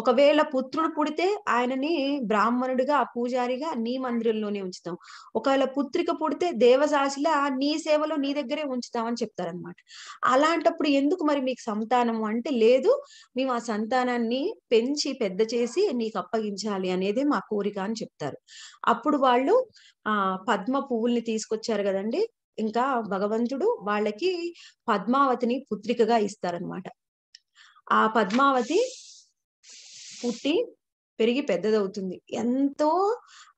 ఒకవేళ పుత్రుడు పుడితే ఆయనని బ్రాహ్మణుడిగా పూజారిగా నీ మందిరంలోనే ఉంచుతాం ఒకవేళ పుత్రిక పుడితే దేవశాసిలా నీ సేవలో నీ దగ్గరే ఉంచుతామని చెప్తారనమాట అలాంటప్పుడు ఎందుకు మరి మీకు సంతానము అంటే లేదు మేము ఆ సంతానాన్ని పెంచి పెద్ద చేసి నీకు అప్పగించాలి అనేదే మా కోరిక అని చెప్తారు అప్పుడు వాళ్ళు ఆ పద్మ పువ్వుల్ని తీసుకొచ్చారు కదండి ఇంకా భగవంతుడు వాళ్ళకి పద్మావతిని పుత్రికగా ఇస్తారనమాట ఆ పద్మావతి పుట్టి పెరిగి పెద్దదవుతుంది ఎంతో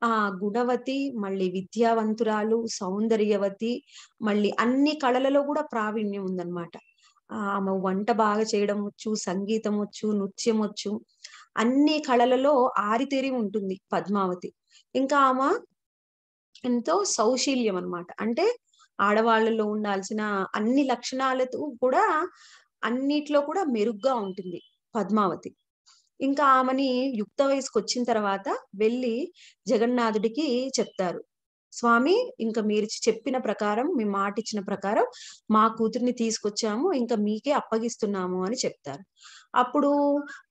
ఆ గుణవతి మళ్ళీ విద్యావంతురాలు సౌందర్యవతి మళ్ళీ అన్ని కళలలో కూడా ప్రావీణ్యం ఉందన్నమాట ఆమె వంట బాగా చేయడం వచ్చు సంగీతం వచ్చు నృత్యం వచ్చు అన్ని కళలలో ఆరితేరి ఉంటుంది పద్మావతి ఇంకా ఆమె ఎంతో సౌశీల్యం అనమాట అంటే ఆడవాళ్ళలో ఉండాల్సిన అన్ని లక్షణాలతో కూడా అన్నిట్లో కూడా మెరుగ్గా ఉంటుంది పద్మావతి ఇంకా ఆమెని యుక్త వయసుకు వచ్చిన తర్వాత వెళ్ళి జగన్నాథుడికి చెప్తారు స్వామి ఇంకా మీరు చెప్పిన ప్రకారం మీ మాట ఇచ్చిన ప్రకారం మా కూతుర్ని తీసుకొచ్చాము ఇంకా మీకే అప్పగిస్తున్నాము అని చెప్తారు అప్పుడు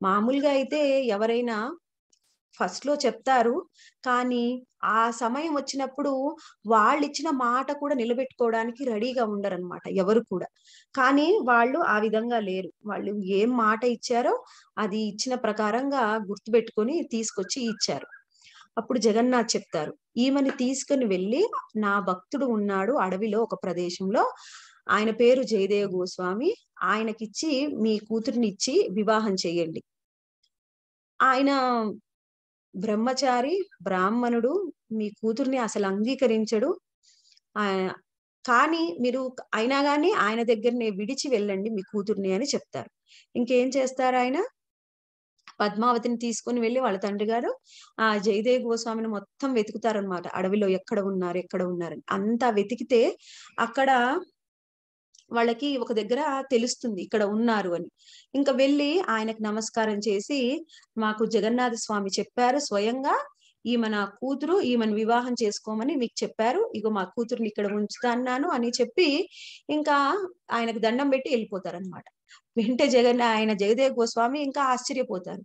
మామూలుగా అయితే ఎవరైనా ఫస్ట్ లో చెప్తారు కానీ ఆ సమయం వచ్చినప్పుడు వాళ్ళు ఇచ్చిన మాట కూడా నిలబెట్టుకోవడానికి రెడీగా అనమాట ఎవరు కూడా కానీ వాళ్ళు ఆ విధంగా లేరు వాళ్ళు ఏం మాట ఇచ్చారో అది ఇచ్చిన ప్రకారంగా గుర్తుపెట్టుకొని తీసుకొచ్చి ఇచ్చారు అప్పుడు జగన్నాథ్ చెప్తారు ఈమెని తీసుకుని వెళ్ళి నా భక్తుడు ఉన్నాడు అడవిలో ఒక ప్రదేశంలో ఆయన పేరు జయదేవ గోస్వామి ఆయనకిచ్చి మీ కూతురిని ఇచ్చి వివాహం చేయండి ఆయన బ్రహ్మచారి బ్రాహ్మణుడు మీ కూతుర్ని అసలు అంగీకరించడు కానీ మీరు అయినా కానీ ఆయన దగ్గరనే విడిచి వెళ్ళండి మీ కూతుర్ని అని చెప్తారు ఇంకేం చేస్తారు ఆయన పద్మావతిని తీసుకుని వెళ్ళి వాళ్ళ తండ్రి గారు ఆ జయదేవ్ గోస్వామిని మొత్తం వెతుకుతారనమాట అడవిలో ఎక్కడ ఉన్నారు ఎక్కడ ఉన్నారని అంతా వెతికితే అక్కడ వాళ్ళకి ఒక దగ్గర తెలుస్తుంది ఇక్కడ ఉన్నారు అని ఇంకా వెళ్ళి ఆయనకు నమస్కారం చేసి మాకు జగన్నాథ స్వామి చెప్పారు స్వయంగా ఈమె నా కూతురు ఈమెను వివాహం చేసుకోమని మీకు చెప్పారు ఇగో మా కూతురుని ఇక్కడ ఉంచుతా అన్నాను అని చెప్పి ఇంకా ఆయనకు దండం పెట్టి వెళ్ళిపోతారనమాట వెంటే జగన్ ఆయన జగదేవ్ గోస్వామి ఇంకా ఆశ్చర్యపోతారు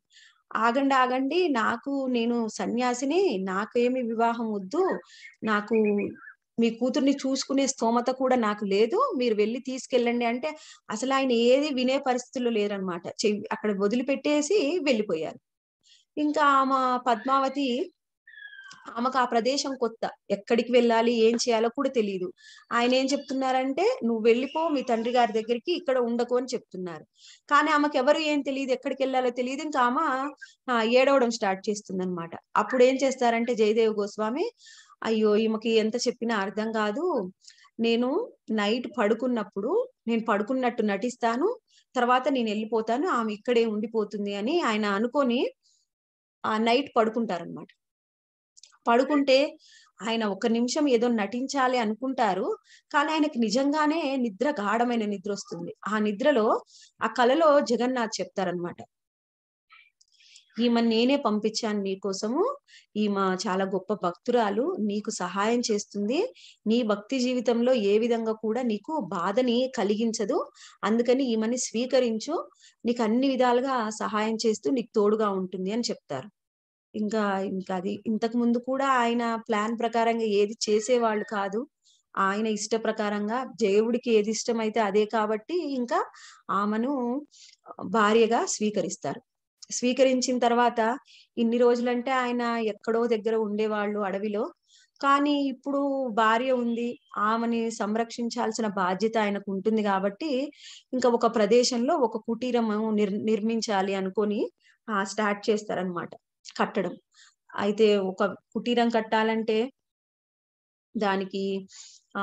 ఆగండి ఆగండి నాకు నేను సన్యాసిని నాకేమి వివాహం వద్దు నాకు మీ కూతుర్ని చూసుకునే స్తోమత కూడా నాకు లేదు మీరు వెళ్ళి తీసుకెళ్ళండి అంటే అసలు ఆయన ఏది వినే పరిస్థితుల్లో లేరనమాట అక్కడ వదిలిపెట్టేసి వెళ్ళిపోయారు ఇంకా ఆమె పద్మావతి ఆమెకు ఆ ప్రదేశం కొత్త ఎక్కడికి వెళ్ళాలి ఏం చేయాలో కూడా తెలియదు ఆయన ఏం చెప్తున్నారంటే నువ్వు వెళ్ళిపో మీ తండ్రి గారి దగ్గరికి ఇక్కడ ఉండకు అని చెప్తున్నారు కానీ ఆమెకు ఎవరు ఏం తెలియదు ఎక్కడికి వెళ్ళాలో తెలియదు ఇంకా ఆమె ఏడవడం స్టార్ట్ చేస్తుంది అనమాట అప్పుడు ఏం చేస్తారంటే జయదేవ గోస్వామి అయ్యో ఈమెకి ఎంత చెప్పినా అర్థం కాదు నేను నైట్ పడుకున్నప్పుడు నేను పడుకున్నట్టు నటిస్తాను తర్వాత నేను వెళ్ళిపోతాను ఆమె ఇక్కడే ఉండిపోతుంది అని ఆయన అనుకొని ఆ నైట్ పడుకుంటారనమాట పడుకుంటే ఆయన ఒక నిమిషం ఏదో నటించాలి అనుకుంటారు కానీ ఆయనకి నిజంగానే నిద్ర గాఢమైన నిద్ర వస్తుంది ఆ నిద్రలో ఆ కలలో జగన్నాథ్ చెప్తారనమాట ఈమె నేనే పంపించాను నీకోసము ఈమె చాలా గొప్ప భక్తురాలు నీకు సహాయం చేస్తుంది నీ భక్తి జీవితంలో ఏ విధంగా కూడా నీకు బాధని కలిగించదు అందుకని ఈమెని స్వీకరించు నీకు అన్ని విధాలుగా సహాయం చేస్తూ నీకు తోడుగా ఉంటుంది అని చెప్తారు ఇంకా ఇంకా అది ఇంతకు ముందు కూడా ఆయన ప్లాన్ ప్రకారంగా ఏది చేసేవాళ్ళు కాదు ఆయన ఇష్ట ప్రకారంగా దేవుడికి ఏది ఇష్టమైతే అదే కాబట్టి ఇంకా ఆమెను భార్యగా స్వీకరిస్తారు స్వీకరించిన తర్వాత ఇన్ని రోజులంటే ఆయన ఎక్కడో దగ్గర ఉండేవాళ్ళు అడవిలో కానీ ఇప్పుడు భార్య ఉంది ఆమెని సంరక్షించాల్సిన బాధ్యత ఆయనకు ఉంటుంది కాబట్టి ఇంకా ఒక ప్రదేశంలో ఒక కుటీరం నిర్ నిర్మించాలి అనుకొని ఆ స్టార్ట్ చేస్తారనమాట కట్టడం అయితే ఒక కుటీరం కట్టాలంటే దానికి ఆ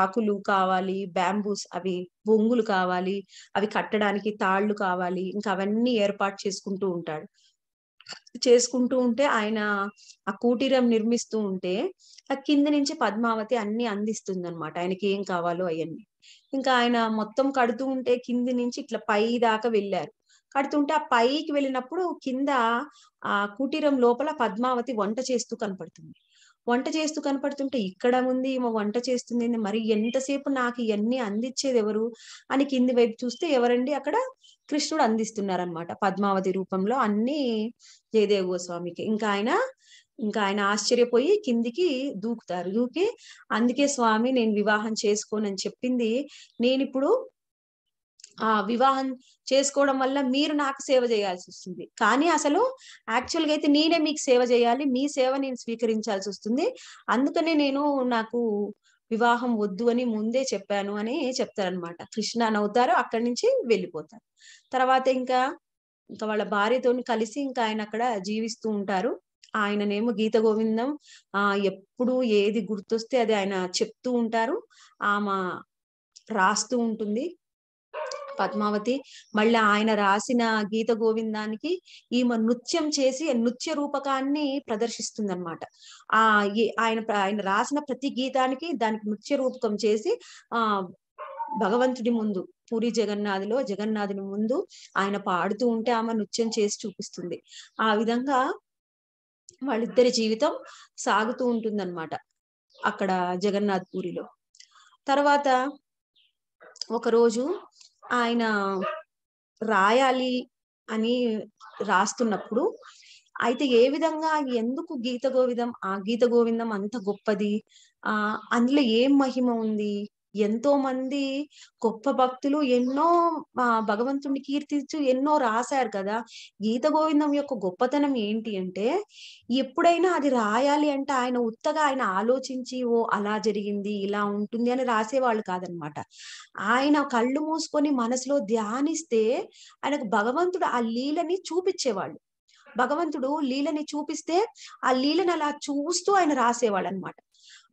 ఆకులు కావాలి బ్యాంబూస్ అవి బొంగులు కావాలి అవి కట్టడానికి తాళ్ళు కావాలి ఇంకా అవన్నీ ఏర్పాటు చేసుకుంటూ ఉంటాడు చేసుకుంటూ ఉంటే ఆయన ఆ కూటీరం నిర్మిస్తూ ఉంటే ఆ కింద నుంచి పద్మావతి అన్ని అందిస్తుంది అనమాట ఆయనకి ఏం కావాలో అవన్నీ ఇంకా ఆయన మొత్తం కడుతూ ఉంటే కింది నుంచి ఇట్లా పై దాకా వెళ్ళారు కడుతుంటే ఆ పైకి వెళ్ళినప్పుడు కింద ఆ కుటీరం లోపల పద్మావతి వంట చేస్తూ కనపడుతుంది వంట చేస్తూ కనపడుతుంటే ఇక్కడ ఉంది ఈమె వంట చేస్తుంది మరి ఎంతసేపు నాకు ఇవన్నీ అందించేది ఎవరు అని కింది వైపు చూస్తే ఎవరండి అక్కడ కృష్ణుడు అందిస్తున్నారనమాట పద్మావతి రూపంలో అన్ని జయదేవ స్వామికి ఇంకా ఆయన ఇంకా ఆయన ఆశ్చర్యపోయి కిందికి దూకుతారు దూకి అందుకే స్వామి నేను వివాహం చేసుకోనని చెప్పింది నేను ఇప్పుడు ఆ వివాహం చేసుకోవడం వల్ల మీరు నాకు సేవ చేయాల్సి వస్తుంది కానీ అసలు యాక్చువల్ గా అయితే నేనే మీకు సేవ చేయాలి మీ సేవ నేను స్వీకరించాల్సి వస్తుంది అందుకనే నేను నాకు వివాహం వద్దు అని ముందే చెప్పాను అని చెప్తారనమాట కృష్ణ అవుతారు అక్కడి నుంచి వెళ్ళిపోతారు తర్వాత ఇంకా ఇంకా వాళ్ళ భార్యతో కలిసి ఇంకా ఆయన అక్కడ జీవిస్తూ ఉంటారు ఆయననేమో గీత గోవిందం ఆ ఎప్పుడు ఏది గుర్తొస్తే అది ఆయన చెప్తూ ఉంటారు ఆమె రాస్తూ ఉంటుంది పద్మావతి మళ్ళీ ఆయన రాసిన గీత గోవిందానికి ఈమె నృత్యం చేసి నృత్య రూపకాన్ని ప్రదర్శిస్తుంది అనమాట ఆ ఆయన ఆయన రాసిన ప్రతి గీతానికి దానికి నృత్య రూపకం చేసి ఆ భగవంతుడి ముందు పూరి జగన్నాథులో జగన్నాథుని ముందు ఆయన పాడుతూ ఉంటే ఆమె నృత్యం చేసి చూపిస్తుంది ఆ విధంగా వాళ్ళిద్దరి జీవితం సాగుతూ ఉంటుంది అనమాట అక్కడ జగన్నాథ్ పూరిలో తర్వాత ఒకరోజు ఆయన రాయాలి అని రాస్తున్నప్పుడు అయితే ఏ విధంగా ఎందుకు గీత గోవిందం ఆ గీత గోవిందం అంత గొప్పది ఆ అందులో ఏం మహిమ ఉంది ఎంతో మంది గొప్ప భక్తులు ఎన్నో భగవంతుడిని కీర్తించు ఎన్నో రాశారు కదా గీత గోవిందం యొక్క గొప్పతనం ఏంటి అంటే ఎప్పుడైనా అది రాయాలి అంటే ఆయన ఉత్తగా ఆయన ఆలోచించి ఓ అలా జరిగింది ఇలా ఉంటుంది అని రాసేవాళ్ళు కాదనమాట ఆయన కళ్ళు మూసుకొని మనసులో ధ్యానిస్తే ఆయనకు భగవంతుడు ఆ లీలని చూపించేవాళ్ళు భగవంతుడు లీలని చూపిస్తే ఆ లీలను అలా చూస్తూ ఆయన రాసేవాళ్ళు అనమాట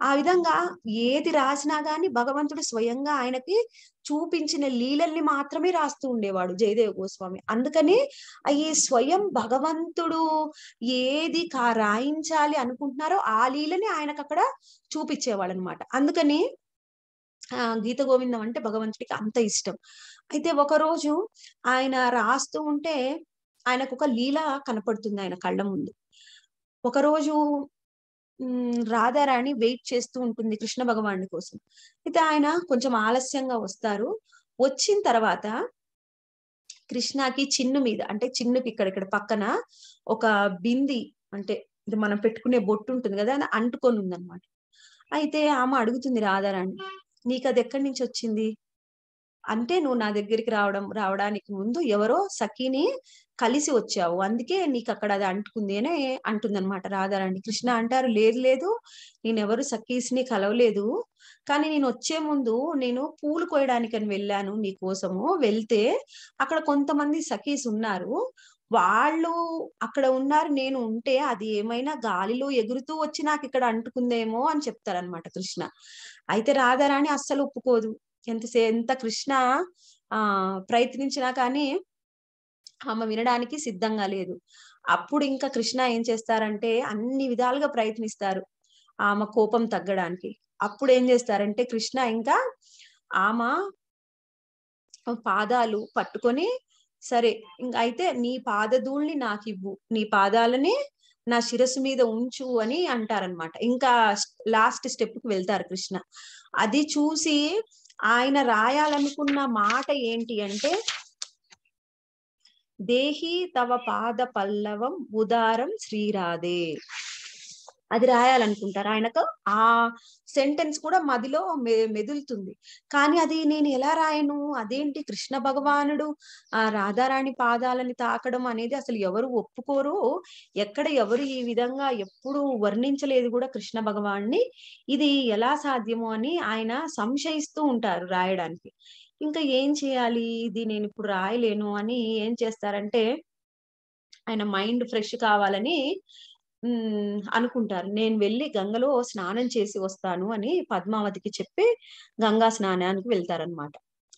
ఆ విధంగా ఏది రాసినా గాని భగవంతుడు స్వయంగా ఆయనకి చూపించిన లీలల్ని మాత్రమే రాస్తూ ఉండేవాడు జయదేవ గోస్వామి అందుకని అయ్యి స్వయం భగవంతుడు ఏది రాయించాలి అనుకుంటున్నారో ఆ లీలని ఆయనకు అక్కడ చూపించేవాడు అనమాట అందుకని ఆ గీత గోవిందం అంటే భగవంతుడికి అంత ఇష్టం అయితే ఒకరోజు ఆయన రాస్తూ ఉంటే ఆయనకు ఒక లీల కనపడుతుంది ఆయన కళ్ళ ముందు ఒకరోజు రాధారాణి వెయిట్ చేస్తూ ఉంటుంది కృష్ణ భగవాను కోసం అయితే ఆయన కొంచెం ఆలస్యంగా వస్తారు వచ్చిన తర్వాత కృష్ణకి చిన్ను మీద అంటే చిన్నుకి ఇక్కడ ఇక్కడ పక్కన ఒక బింది అంటే ఇది మనం పెట్టుకునే బొట్టు ఉంటుంది కదా అని అంటుకొని ఉందన్నమాట అయితే ఆమె అడుగుతుంది రాధారాణి నీకు అది ఎక్కడి నుంచి వచ్చింది అంటే నువ్వు నా దగ్గరికి రావడం రావడానికి ముందు ఎవరో సఖీని కలిసి వచ్చావు అందుకే నీకు అక్కడ అది అంటుకుంది అని అనమాట రాధారాణి కృష్ణ అంటారు లేదు లేదు నేనెవరు సఖీస్ని కలవలేదు కానీ నేను వచ్చే ముందు నేను పూలు కోయడానికని వెళ్ళాను కోసము వెళ్తే అక్కడ కొంతమంది సఖీస్ ఉన్నారు వాళ్ళు అక్కడ ఉన్నారు నేను ఉంటే అది ఏమైనా గాలిలో ఎగురుతూ వచ్చి నాకు ఇక్కడ అంటుకుందేమో అని చెప్తారనమాట కృష్ణ అయితే రాధారాణి అస్సలు ఒప్పుకోదు ఎంతసే ఎంత కృష్ణ ఆ ప్రయత్నించినా కానీ ఆమె వినడానికి సిద్ధంగా లేదు అప్పుడు ఇంకా కృష్ణ ఏం చేస్తారంటే అన్ని విధాలుగా ప్రయత్నిస్తారు ఆమె కోపం తగ్గడానికి అప్పుడు ఏం చేస్తారంటే కృష్ణ ఇంకా ఆమె పాదాలు పట్టుకొని సరే అయితే నీ పాదధూళ్ళని నాకు ఇవ్వు నీ పాదాలని నా శిరస్సు మీద ఉంచు అని అంటారనమాట ఇంకా లాస్ట్ స్టెప్ కి వెళ్తారు కృష్ణ అది చూసి ఆయన రాయాలనుకున్న మాట ఏంటి అంటే దేహి తవ పాద పల్లవం ఉదారం శ్రీరాధే అది రాయాలనుకుంటారు ఆయనకు ఆ సెంటెన్స్ కూడా మదిలో మెదులుతుంది కానీ అది నేను ఎలా రాయను అదేంటి కృష్ణ భగవానుడు ఆ రాధారాణి పాదాలని తాకడం అనేది అసలు ఎవరు ఒప్పుకోరు ఎక్కడ ఎవరు ఈ విధంగా ఎప్పుడు వర్ణించలేదు కూడా కృష్ణ భగవాన్ని ఇది ఎలా సాధ్యము అని ఆయన సంశయిస్తూ ఉంటారు రాయడానికి ఇంకా ఏం చేయాలి ఇది నేను ఇప్పుడు రాయలేను అని ఏం చేస్తారంటే ఆయన మైండ్ ఫ్రెష్ కావాలని అనుకుంటారు నేను వెళ్ళి గంగలో స్నానం చేసి వస్తాను అని పద్మావతికి చెప్పి గంగా స్నానానికి వెళ్తారనమాట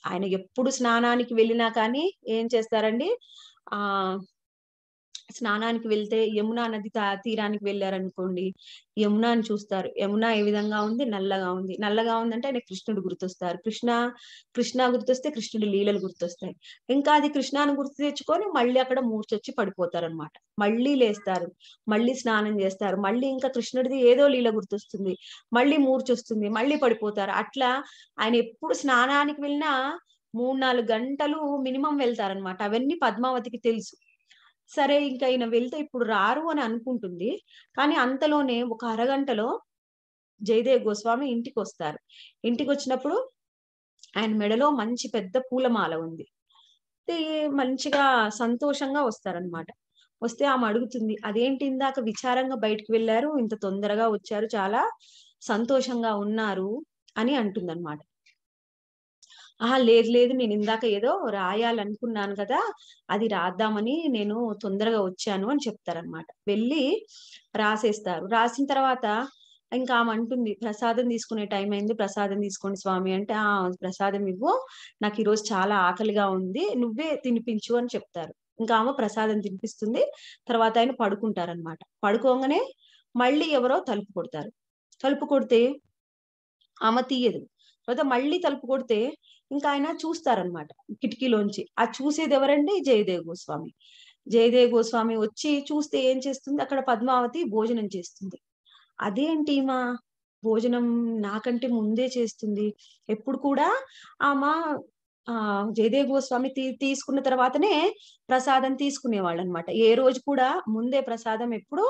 ఆయన ఎప్పుడు స్నానానికి వెళ్ళినా కానీ ఏం చేస్తారండి ఆ స్నానానికి వెళ్తే యమునా నది తీరానికి వెళ్ళారనుకోండి యమునాని చూస్తారు యమున ఏ విధంగా ఉంది నల్లగా ఉంది నల్లగా ఉందంటే ఆయన కృష్ణుడు గుర్తొస్తారు కృష్ణ కృష్ణ గుర్తొస్తే కృష్ణుడి లీలలు గుర్తొస్తాయి ఇంకా అది కృష్ణాను గుర్తు తెచ్చుకొని మళ్ళీ అక్కడ మూర్చొచ్చి పడిపోతారు అనమాట మళ్ళీ లేస్తారు మళ్ళీ స్నానం చేస్తారు మళ్ళీ ఇంకా కృష్ణుడిది ఏదో లీల గుర్తొస్తుంది మళ్ళీ మూర్చొస్తుంది మళ్ళీ పడిపోతారు అట్లా ఆయన ఎప్పుడు స్నానానికి వెళ్ళినా మూడు నాలుగు గంటలు మినిమం వెళ్తారనమాట అవన్నీ పద్మావతికి తెలుసు సరే ఇంకా ఈయన వెళ్తే ఇప్పుడు రారు అని అనుకుంటుంది కానీ అంతలోనే ఒక అరగంటలో జయదేవ్ గోస్వామి ఇంటికి వస్తారు ఇంటికి వచ్చినప్పుడు ఆయన మెడలో మంచి పెద్ద పూలమాల ఉంది మంచిగా సంతోషంగా వస్తారనమాట వస్తే ఆమె అడుగుతుంది అదేంటి ఇందాక విచారంగా బయటకు వెళ్ళారు ఇంత తొందరగా వచ్చారు చాలా సంతోషంగా ఉన్నారు అని అంటుందన్నమాట ఆహా లేదు లేదు నేను ఇందాక ఏదో రాయాలనుకున్నాను కదా అది రాద్దామని నేను తొందరగా వచ్చాను అని చెప్తారనమాట వెళ్ళి రాసేస్తారు రాసిన తర్వాత ఇంకా ఆమె అంటుంది ప్రసాదం తీసుకునే టైం అయింది ప్రసాదం తీసుకోండి స్వామి అంటే ఆ ప్రసాదం ఇవ్వు నాకు ఈరోజు చాలా ఆకలిగా ఉంది నువ్వే తినిపించు అని చెప్తారు ఇంకా ఆమె ప్రసాదం తినిపిస్తుంది తర్వాత ఆయన పడుకుంటారనమాట పడుకోగానే మళ్ళీ ఎవరో తలుపు కొడతారు తలుపు కొడితే ఆమె తీయదు తర్వాత మళ్ళీ తలుపు కొడితే ఇంకా ఆయన చూస్తారనమాట కిటికీలోంచి ఆ చూసేది ఎవరండి జయదేవ గోస్వామి జయదేవ గోస్వామి వచ్చి చూస్తే ఏం చేస్తుంది అక్కడ పద్మావతి భోజనం చేస్తుంది అదేంటి మా భోజనం నాకంటే ముందే చేస్తుంది ఎప్పుడు కూడా మా ఆ జయదేవ్ గోస్వామి తీసుకున్న తర్వాతనే ప్రసాదం తీసుకునేవాళ్ళు అనమాట ఏ రోజు కూడా ముందే ప్రసాదం ఎప్పుడు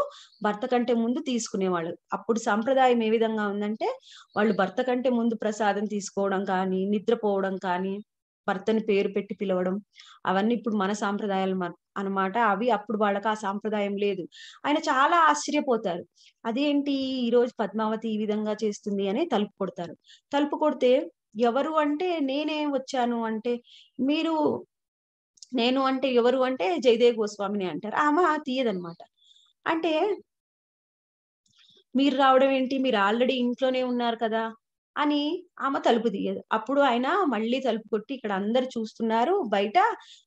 భర్త కంటే ముందు తీసుకునేవాళ్ళు అప్పుడు సాంప్రదాయం ఏ విధంగా ఉందంటే వాళ్ళు భర్త కంటే ముందు ప్రసాదం తీసుకోవడం కానీ నిద్రపోవడం కానీ భర్తని పేరు పెట్టి పిలవడం అవన్నీ ఇప్పుడు మన సాంప్రదాయాలు అనమాట అవి అప్పుడు వాళ్ళకి ఆ సాంప్రదాయం లేదు ఆయన చాలా ఆశ్చర్యపోతారు అదేంటి ఈ రోజు పద్మావతి ఈ విధంగా చేస్తుంది అని తలుపు కొడతారు తలుపు కొడితే ఎవరు అంటే నేనే వచ్చాను అంటే మీరు నేను అంటే ఎవరు అంటే జయదేవ్ గోస్వామిని అంటారు ఆమె తీయదనమాట అంటే మీరు రావడం ఏంటి మీరు ఆల్రెడీ ఇంట్లోనే ఉన్నారు కదా అని ఆమె తలుపు తీయదు అప్పుడు ఆయన మళ్ళీ తలుపు కొట్టి ఇక్కడ అందరు చూస్తున్నారు బయట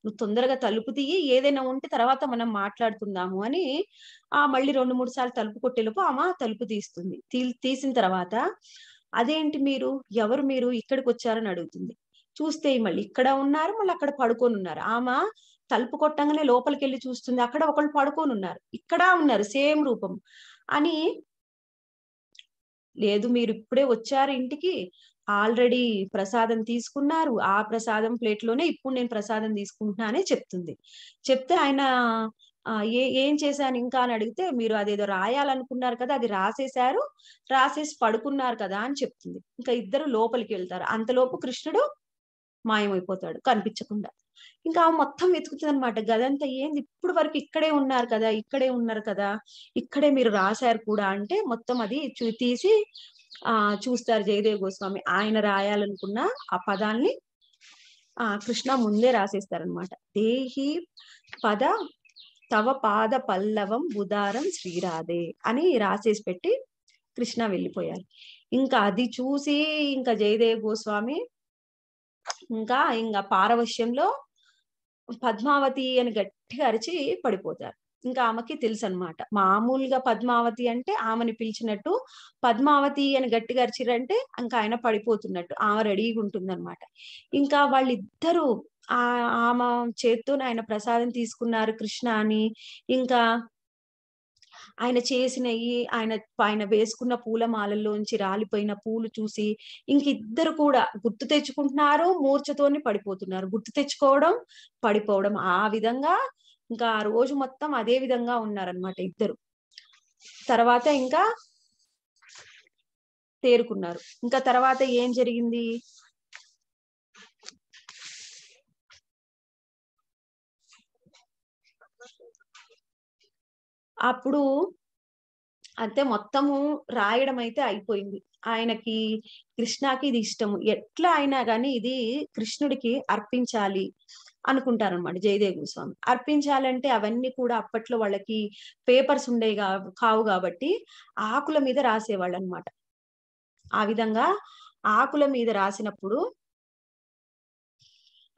నువ్వు తొందరగా తలుపు తీయి ఏదైనా ఉంటే తర్వాత మనం మాట్లాడుతుందాము అని ఆ మళ్ళీ రెండు మూడు సార్లు తలుపు కొట్టేలోపు ఆమె తలుపు తీస్తుంది తీ తీసిన తర్వాత అదేంటి మీరు ఎవరు మీరు ఇక్కడికి వచ్చారని అడుగుతుంది చూస్తే మళ్ళీ ఇక్కడ ఉన్నారు మళ్ళీ అక్కడ పడుకొని ఉన్నారు ఆమె తలుపు కొట్టంగానే లోపలికి వెళ్ళి చూస్తుంది అక్కడ ఒకళ్ళు పడుకొని ఉన్నారు ఇక్కడ ఉన్నారు సేమ్ రూపం అని లేదు మీరు ఇప్పుడే వచ్చారు ఇంటికి ఆల్రెడీ ప్రసాదం తీసుకున్నారు ఆ ప్రసాదం ప్లేట్లోనే ఇప్పుడు నేను ప్రసాదం తీసుకుంటున్నానే చెప్తుంది చెప్తే ఆయన ఏ ఏం చేశాను ఇంకా అని అడిగితే మీరు అదేదో రాయాలనుకున్నారు కదా అది రాసేశారు రాసేసి పడుకున్నారు కదా అని చెప్తుంది ఇంకా ఇద్దరు లోపలికి వెళ్తారు అంతలోపు కృష్ణుడు మాయమైపోతాడు కనిపించకుండా ఇంకా ఆమె మొత్తం వెతుకుతుంది అనమాట గదంతా ఏంది ఇప్పుడు వరకు ఇక్కడే ఉన్నారు కదా ఇక్కడే ఉన్నారు కదా ఇక్కడే మీరు రాశారు కూడా అంటే మొత్తం అది చూ తీసి ఆ చూస్తారు జయదేవ గోస్వామి ఆయన రాయాలనుకున్న ఆ పదాల్ని ఆ కృష్ణ ముందే రాసేస్తారనమాట దేహి పద తవ పాద పల్లవం ఉదారం శ్రీరాధే అని రాసేసి పెట్టి కృష్ణ వెళ్ళిపోయారు ఇంకా అది చూసి ఇంకా జయదేవ గోస్వామి ఇంకా ఇంకా పారవశ్యంలో పద్మావతి అని గట్టిగా అరిచి పడిపోతారు ఇంకా ఆమెకి తెలుసు అనమాట మామూలుగా పద్మావతి అంటే ఆమెని పిలిచినట్టు పద్మావతి అని గట్టిగా అరిచిరంటే ఇంకా ఆయన పడిపోతున్నట్టు ఆమె రెడీగా ఉంటుందన్నమాట ఇంకా వాళ్ళిద్దరూ ఆ ఆమె చేత్తో ఆయన ప్రసాదం తీసుకున్నారు కృష్ణ అని ఇంకా ఆయన ఈ ఆయన ఆయన వేసుకున్న పూల మాలల్లోంచి రాలిపోయిన పూలు చూసి ఇంక ఇద్దరు కూడా గుర్తు తెచ్చుకుంటున్నారు మూర్ఛతోని పడిపోతున్నారు గుర్తు తెచ్చుకోవడం పడిపోవడం ఆ విధంగా ఇంకా ఆ రోజు మొత్తం అదే విధంగా ఉన్నారనమాట ఇద్దరు తర్వాత ఇంకా తేరుకున్నారు ఇంకా తర్వాత ఏం జరిగింది అప్పుడు అంతే మొత్తము రాయడం అయితే అయిపోయింది ఆయనకి కృష్ణకి ఇది ఇష్టము ఎట్లా అయినా కానీ ఇది కృష్ణుడికి అర్పించాలి అనమాట జయదేవ గోస్వామి అర్పించాలంటే అవన్నీ కూడా అప్పట్లో వాళ్ళకి పేపర్స్ ఉండేవి కావు కాబట్టి ఆకుల మీద రాసేవాళ్ళు అనమాట ఆ విధంగా ఆకుల మీద రాసినప్పుడు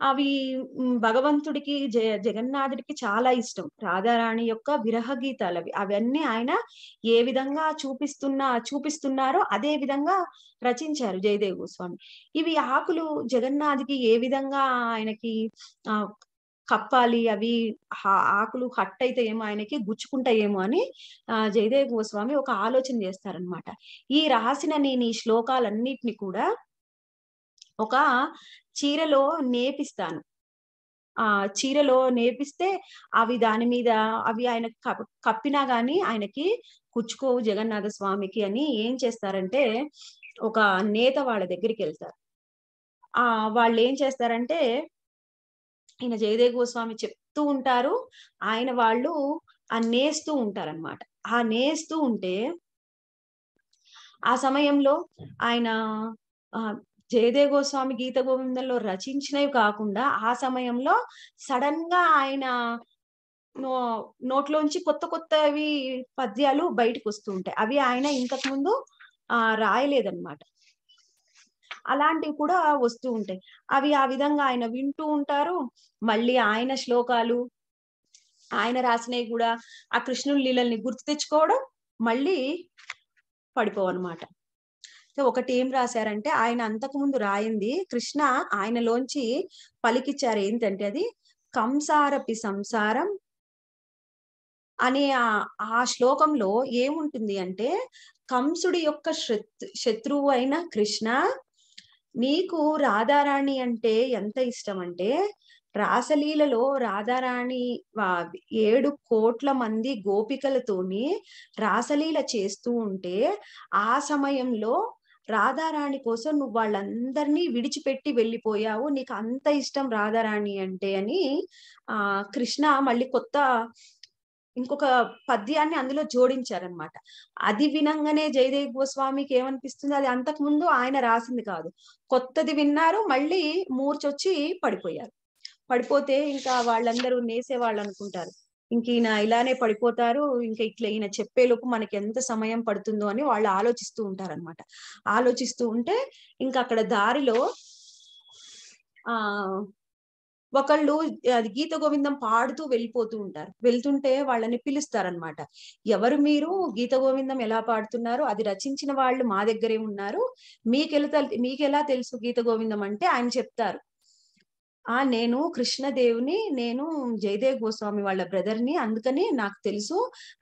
అవి భగవంతుడికి జ జగన్నాథుడికి చాలా ఇష్టం రాధారాణి యొక్క విరహ గీతాలు అవి అవన్నీ ఆయన ఏ విధంగా చూపిస్తున్నా చూపిస్తున్నారో అదే విధంగా రచించారు జయదేవ గోస్వామి ఇవి ఆకులు జగన్నాథ్కి ఏ విధంగా ఆయనకి ఆ కప్పాలి అవి ఆకులు హట్ అయితే ఏమో ఆయనకి గుచ్చుకుంటాయేమో అని జయదేవ గోస్వామి ఒక ఆలోచన చేస్తారనమాట ఈ రాసిన నేను ఈ శ్లోకాలన్నిటిని కూడా ఒక చీరలో నేపిస్తాను ఆ చీరలో నేపిస్తే అవి దాని మీద అవి ఆయన కప్పినా గాని ఆయనకి కుచ్చుకోవు జగన్నాథ స్వామికి అని ఏం చేస్తారంటే ఒక నేత వాళ్ళ దగ్గరికి వెళ్తారు ఆ వాళ్ళు ఏం చేస్తారంటే ఈయన జయదేవ గోస్వామి చెప్తూ ఉంటారు ఆయన వాళ్ళు ఆ నేస్తూ ఉంటారనమాట ఆ నేస్తూ ఉంటే ఆ సమయంలో ఆయన జయదేవ గోస్వామి గీత గోవిందంలో రచించినవి కాకుండా ఆ సమయంలో సడన్ గా ఆయన నో నోట్లోంచి కొత్త కొత్తవి పద్యాలు బయటకు వస్తూ ఉంటాయి అవి ఆయన ఇంతకు ముందు ఆ రాయలేదన్నమాట అలాంటివి కూడా వస్తూ ఉంటాయి అవి ఆ విధంగా ఆయన వింటూ ఉంటారు మళ్ళీ ఆయన శ్లోకాలు ఆయన రాసినవి కూడా ఆ కృష్ణుడి లీలల్ని గుర్తు తెచ్చుకోవడం మళ్ళీ పడిపోవన్నమాట సో ఒకటి ఏం రాశారంటే ఆయన అంతకు ముందు రాయింది కృష్ణ ఆయనలోంచి పలికిచ్చారు ఏంటంటే అది కంసారపి సంసారం అనే ఆ శ్లోకంలో ఏముంటుంది అంటే కంసుడి యొక్క శత్రువు అయిన కృష్ణ నీకు రాధారాణి అంటే ఎంత ఇష్టం అంటే రాసలీలలో రాధారాణి ఏడు కోట్ల మంది గోపికలతోని రాసలీల చేస్తూ ఉంటే ఆ సమయంలో రాధారాణి కోసం నువ్వు వాళ్ళందరినీ విడిచిపెట్టి వెళ్ళిపోయావు నీకు అంత ఇష్టం రాధారాణి అంటే అని ఆ కృష్ణ మళ్ళీ కొత్త ఇంకొక పద్యాన్ని అందులో జోడించారనమాట అది వినంగానే జయదేవ్ గోస్వామికి ఏమనిపిస్తుంది అది అంతకు ముందు ఆయన రాసింది కాదు కొత్తది విన్నారు మళ్ళీ మూర్చొచ్చి పడిపోయారు పడిపోతే ఇంకా వాళ్ళందరూ నేసే వాళ్ళు అనుకుంటారు ఇంక ఈయన ఇలానే పడిపోతారు ఇంకా ఇట్లా ఈయన చెప్పేలోపు మనకి ఎంత సమయం పడుతుందో అని వాళ్ళు ఆలోచిస్తూ ఉంటారనమాట ఆలోచిస్తూ ఉంటే ఇంకా అక్కడ దారిలో ఆ ఒకళ్ళు అది గీత గోవిందం పాడుతూ వెళ్ళిపోతూ ఉంటారు వెళ్తుంటే వాళ్ళని పిలుస్తారనమాట ఎవరు మీరు గీత గోవిందం ఎలా పాడుతున్నారు అది రచించిన వాళ్ళు మా దగ్గరే ఉన్నారు మీకెలా మీకెలా తెలుసు గీత గోవిందం అంటే ఆయన చెప్తారు ఆ నేను కృష్ణదేవుని నేను జయదేవ్ గోస్వామి వాళ్ళ బ్రదర్ ని అందుకని నాకు తెలుసు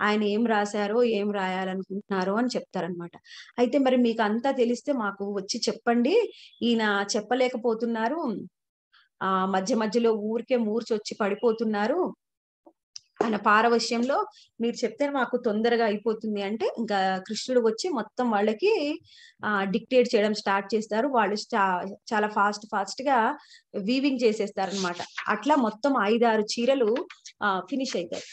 ఆయన ఏం రాశారో ఏం రాయాలనుకుంటున్నారో అని చెప్తారనమాట అయితే మరి మీకు అంతా తెలిస్తే మాకు వచ్చి చెప్పండి ఈయన చెప్పలేకపోతున్నారు ఆ మధ్య మధ్యలో ఊరికే మూర్చి వచ్చి పడిపోతున్నారు ఆయన పారవశ్యంలో మీరు చెప్తే మాకు తొందరగా అయిపోతుంది అంటే ఇంకా కృష్ణుడు వచ్చి మొత్తం వాళ్ళకి డిక్టేట్ చేయడం స్టార్ట్ చేస్తారు వాళ్ళు చాలా ఫాస్ట్ ఫాస్ట్ గా వీవింగ్ చేసేస్తారు అనమాట అట్లా మొత్తం ఐదారు చీరలు ఆ ఫినిష్ అవుతాయి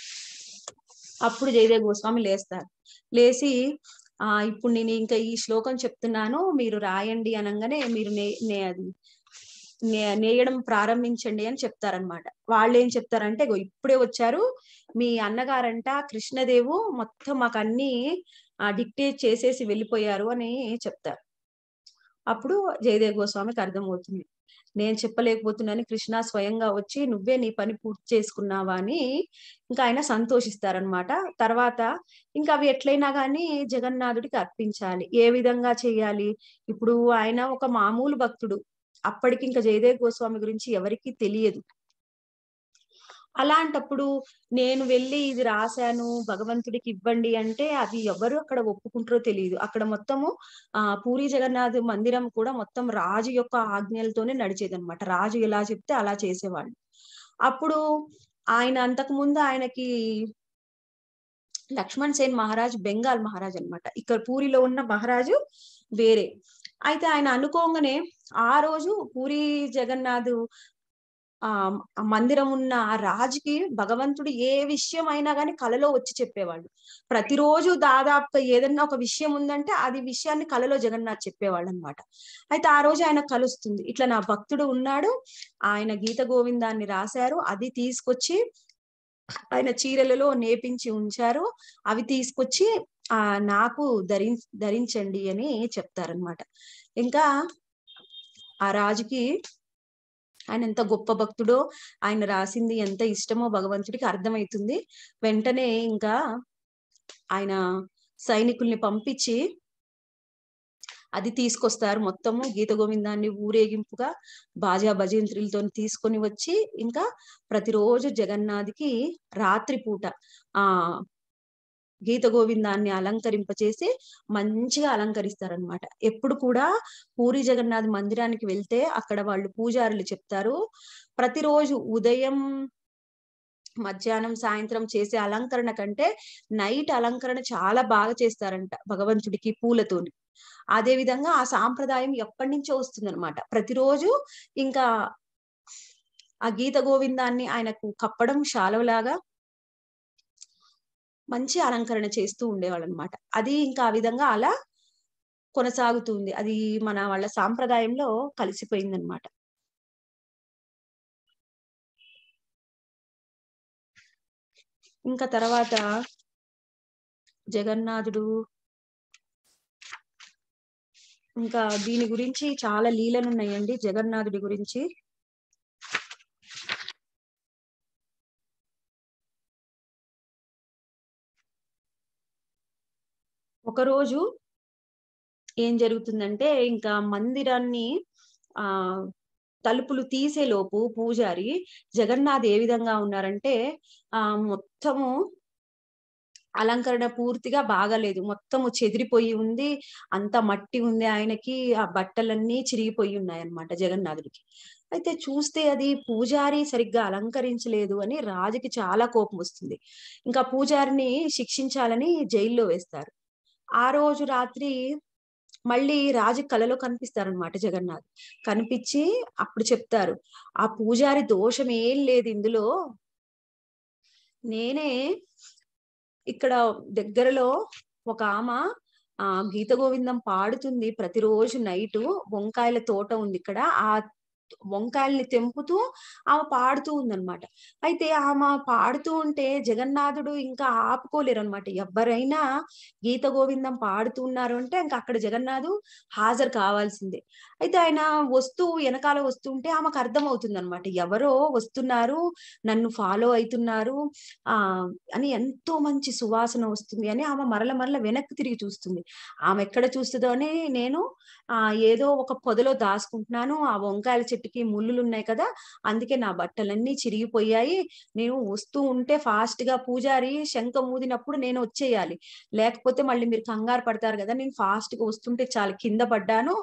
అప్పుడు జయదేవ్ గోస్వామి లేస్తారు లేచి ఆ ఇప్పుడు నేను ఇంకా ఈ శ్లోకం చెప్తున్నాను మీరు రాయండి అనగానే మీరు నే అది నేయడం ప్రారంభించండి అని చెప్తారనమాట వాళ్ళు ఏం చెప్తారంటే ఇప్పుడే వచ్చారు మీ అన్నగారంట కృష్ణదేవు మొత్తం మాకు అన్ని డిక్టేట్ చేసేసి వెళ్ళిపోయారు అని చెప్తారు అప్పుడు జయదేవ్ గోస్వామికి అర్థమవుతుంది నేను చెప్పలేకపోతున్నాను కృష్ణ స్వయంగా వచ్చి నువ్వే నీ పని పూర్తి చేసుకున్నావా అని ఇంకా ఆయన సంతోషిస్తారనమాట తర్వాత ఇంకా అవి ఎట్లయినా కానీ జగన్నాథుడికి అర్పించాలి ఏ విధంగా చేయాలి ఇప్పుడు ఆయన ఒక మామూలు భక్తుడు అప్పటికి ఇంకా జయదేవ్ గోస్వామి గురించి ఎవరికి తెలియదు అలాంటప్పుడు నేను వెళ్ళి ఇది రాశాను భగవంతుడికి ఇవ్వండి అంటే అది ఎవరు అక్కడ ఒప్పుకుంటారో తెలియదు అక్కడ మొత్తము ఆ పూరి జగన్నాథ్ మందిరం కూడా మొత్తం రాజు యొక్క ఆజ్ఞలతోనే నడిచేదన్నమాట రాజు ఎలా చెప్తే అలా చేసేవాళ్ళు అప్పుడు ఆయన అంతకు ముందు ఆయనకి లక్ష్మణ్ సేన్ మహారాజ్ బెంగాల్ మహారాజ్ అనమాట ఇక్కడ పూరిలో ఉన్న మహారాజు వేరే అయితే ఆయన అనుకోగానే ఆ రోజు పూరి జగన్నాథు ఆ మందిరం ఉన్న ఆ రాజుకి భగవంతుడు ఏ విషయం అయినా కానీ కలలో వచ్చి చెప్పేవాళ్ళు ప్రతిరోజు దాదాపుగా ఏదన్నా ఒక విషయం ఉందంటే అది విషయాన్ని కలలో జగన్నాథ్ చెప్పేవాళ్ళు అనమాట అయితే ఆ రోజు ఆయన కలుస్తుంది ఇట్లా నా భక్తుడు ఉన్నాడు ఆయన గీత గోవిందాన్ని రాశారు అది తీసుకొచ్చి ఆయన చీరలలో నేపించి ఉంచారు అవి తీసుకొచ్చి ఆ నాకు ధరి ధరించండి అని చెప్తారనమాట ఇంకా ఆ రాజుకి ఆయన ఎంత గొప్ప భక్తుడో ఆయన రాసింది ఎంత ఇష్టమో భగవంతుడికి అర్థమవుతుంది వెంటనే ఇంకా ఆయన సైనికుల్ని పంపించి అది తీసుకొస్తారు మొత్తము గీత గోవిందాన్ని ఊరేగింపుగా బాజా భజంత్రులతో తీసుకొని వచ్చి ఇంకా ప్రతిరోజు జగన్నాథ్కి పూట ఆ గీత గోవిందాన్ని అలంకరింపచేసి మంచిగా అలంకరిస్తారనమాట ఎప్పుడు కూడా పూరి జగన్నాథ్ మందిరానికి వెళ్తే అక్కడ వాళ్ళు పూజారులు చెప్తారు ప్రతిరోజు ఉదయం మధ్యాహ్నం సాయంత్రం చేసే అలంకరణ కంటే నైట్ అలంకరణ చాలా బాగా చేస్తారంట భగవంతుడికి పూలతోని అదే విధంగా ఆ సాంప్రదాయం ఎప్పటి నుంచో వస్తుందనమాట ప్రతిరోజు ఇంకా ఆ గీత గోవిందాన్ని ఆయనకు కప్పడం శాలవలాగా మంచి అలంకరణ చేస్తూ ఉండేవాళ్ళు అనమాట అది ఇంకా ఆ విధంగా అలా కొనసాగుతుంది అది మన వాళ్ళ సాంప్రదాయంలో కలిసిపోయింది అనమాట ఇంకా తర్వాత జగన్నాథుడు ఇంకా దీని గురించి చాలా లీలలు ఉన్నాయండి జగన్నాథుడి గురించి ఒకరోజు ఏం జరుగుతుందంటే ఇంకా మందిరాన్ని ఆ తలుపులు తీసే లోపు పూజారి జగన్నాథ్ ఏ విధంగా ఉన్నారంటే ఆ మొత్తము అలంకరణ పూర్తిగా బాగలేదు మొత్తము చెదిరిపోయి ఉంది అంత మట్టి ఉంది ఆయనకి ఆ బట్టలన్నీ చిరిగిపోయి ఉన్నాయి అన్నమాట జగన్నాథుడికి అయితే చూస్తే అది పూజారి సరిగ్గా అలంకరించలేదు అని రాజుకి చాలా కోపం వస్తుంది ఇంకా పూజారిని శిక్షించాలని జైల్లో వేస్తారు ఆ రోజు రాత్రి మళ్ళీ రాజు కలలో కనిపిస్తారనమాట జగన్నాథ్ కనిపించి అప్పుడు చెప్తారు ఆ పూజారి దోషం ఏం లేదు ఇందులో నేనే ఇక్కడ దగ్గరలో ఒక ఆమ ఆ గీత గోవిందం పాడుతుంది ప్రతిరోజు నైట్ వంకాయల తోట ఉంది ఇక్కడ ఆ వంకాయల్ని తెంపుతూ ఆమె పాడుతూ ఉందన్నమాట అయితే ఆమె పాడుతూ ఉంటే జగన్నాథుడు ఇంకా ఆపుకోలేరు అనమాట ఎవరైనా గీత గోవిందం పాడుతూ ఉన్నారు అంటే ఇంకా అక్కడ జగన్నాథు హాజరు కావాల్సిందే అయితే ఆయన వస్తూ వెనకాల వస్తుంటే ఆమెకు అర్థం అవుతుంది అనమాట ఎవరో వస్తున్నారు నన్ను ఫాలో అవుతున్నారు ఆ అని ఎంతో మంచి సువాసన వస్తుంది అని ఆమె మరల మరల వెనక్కి తిరిగి చూస్తుంది ఆమె ఎక్కడ చూస్తుందో అని నేను ఆ ఏదో ఒక పొదలో దాచుకుంటున్నాను ఆ వంకాయల చెట్టుకి ముళ్ళులు ఉన్నాయి కదా అందుకే నా బట్టలన్నీ చిరిగిపోయాయి నేను వస్తూ ఉంటే ఫాస్ట్ గా పూజారి శంఖ ఊదినప్పుడు నేను వచ్చేయాలి లేకపోతే మళ్ళీ మీరు కంగారు పడతారు కదా నేను ఫాస్ట్ గా వస్తుంటే చాలా కింద పడ్డాను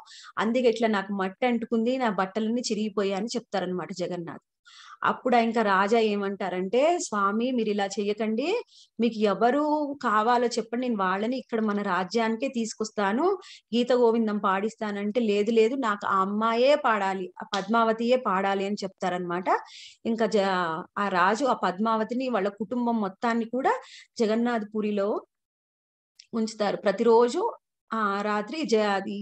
అందుకే ఇట్లా నాకు మట్టి అంటుకుంది నా బట్టలన్నీ చిరిగిపోయాయి అని చెప్తారనమాట జగన్నాథ్ అప్పుడు ఇంకా రాజా ఏమంటారంటే స్వామి మీరు ఇలా చేయకండి మీకు ఎవరు కావాలో చెప్పండి నేను వాళ్ళని ఇక్కడ మన రాజ్యానికే తీసుకొస్తాను గీత గోవిందం పాడిస్తానంటే లేదు లేదు నాకు ఆ అమ్మాయే పాడాలి ఆ పద్మావతియే పాడాలి అని చెప్తారనమాట ఇంకా జ ఆ రాజు ఆ పద్మావతిని వాళ్ళ కుటుంబం మొత్తాన్ని కూడా జగన్నాథ్ ఉంచుతారు ప్రతిరోజు ఆ రాత్రి జయ అది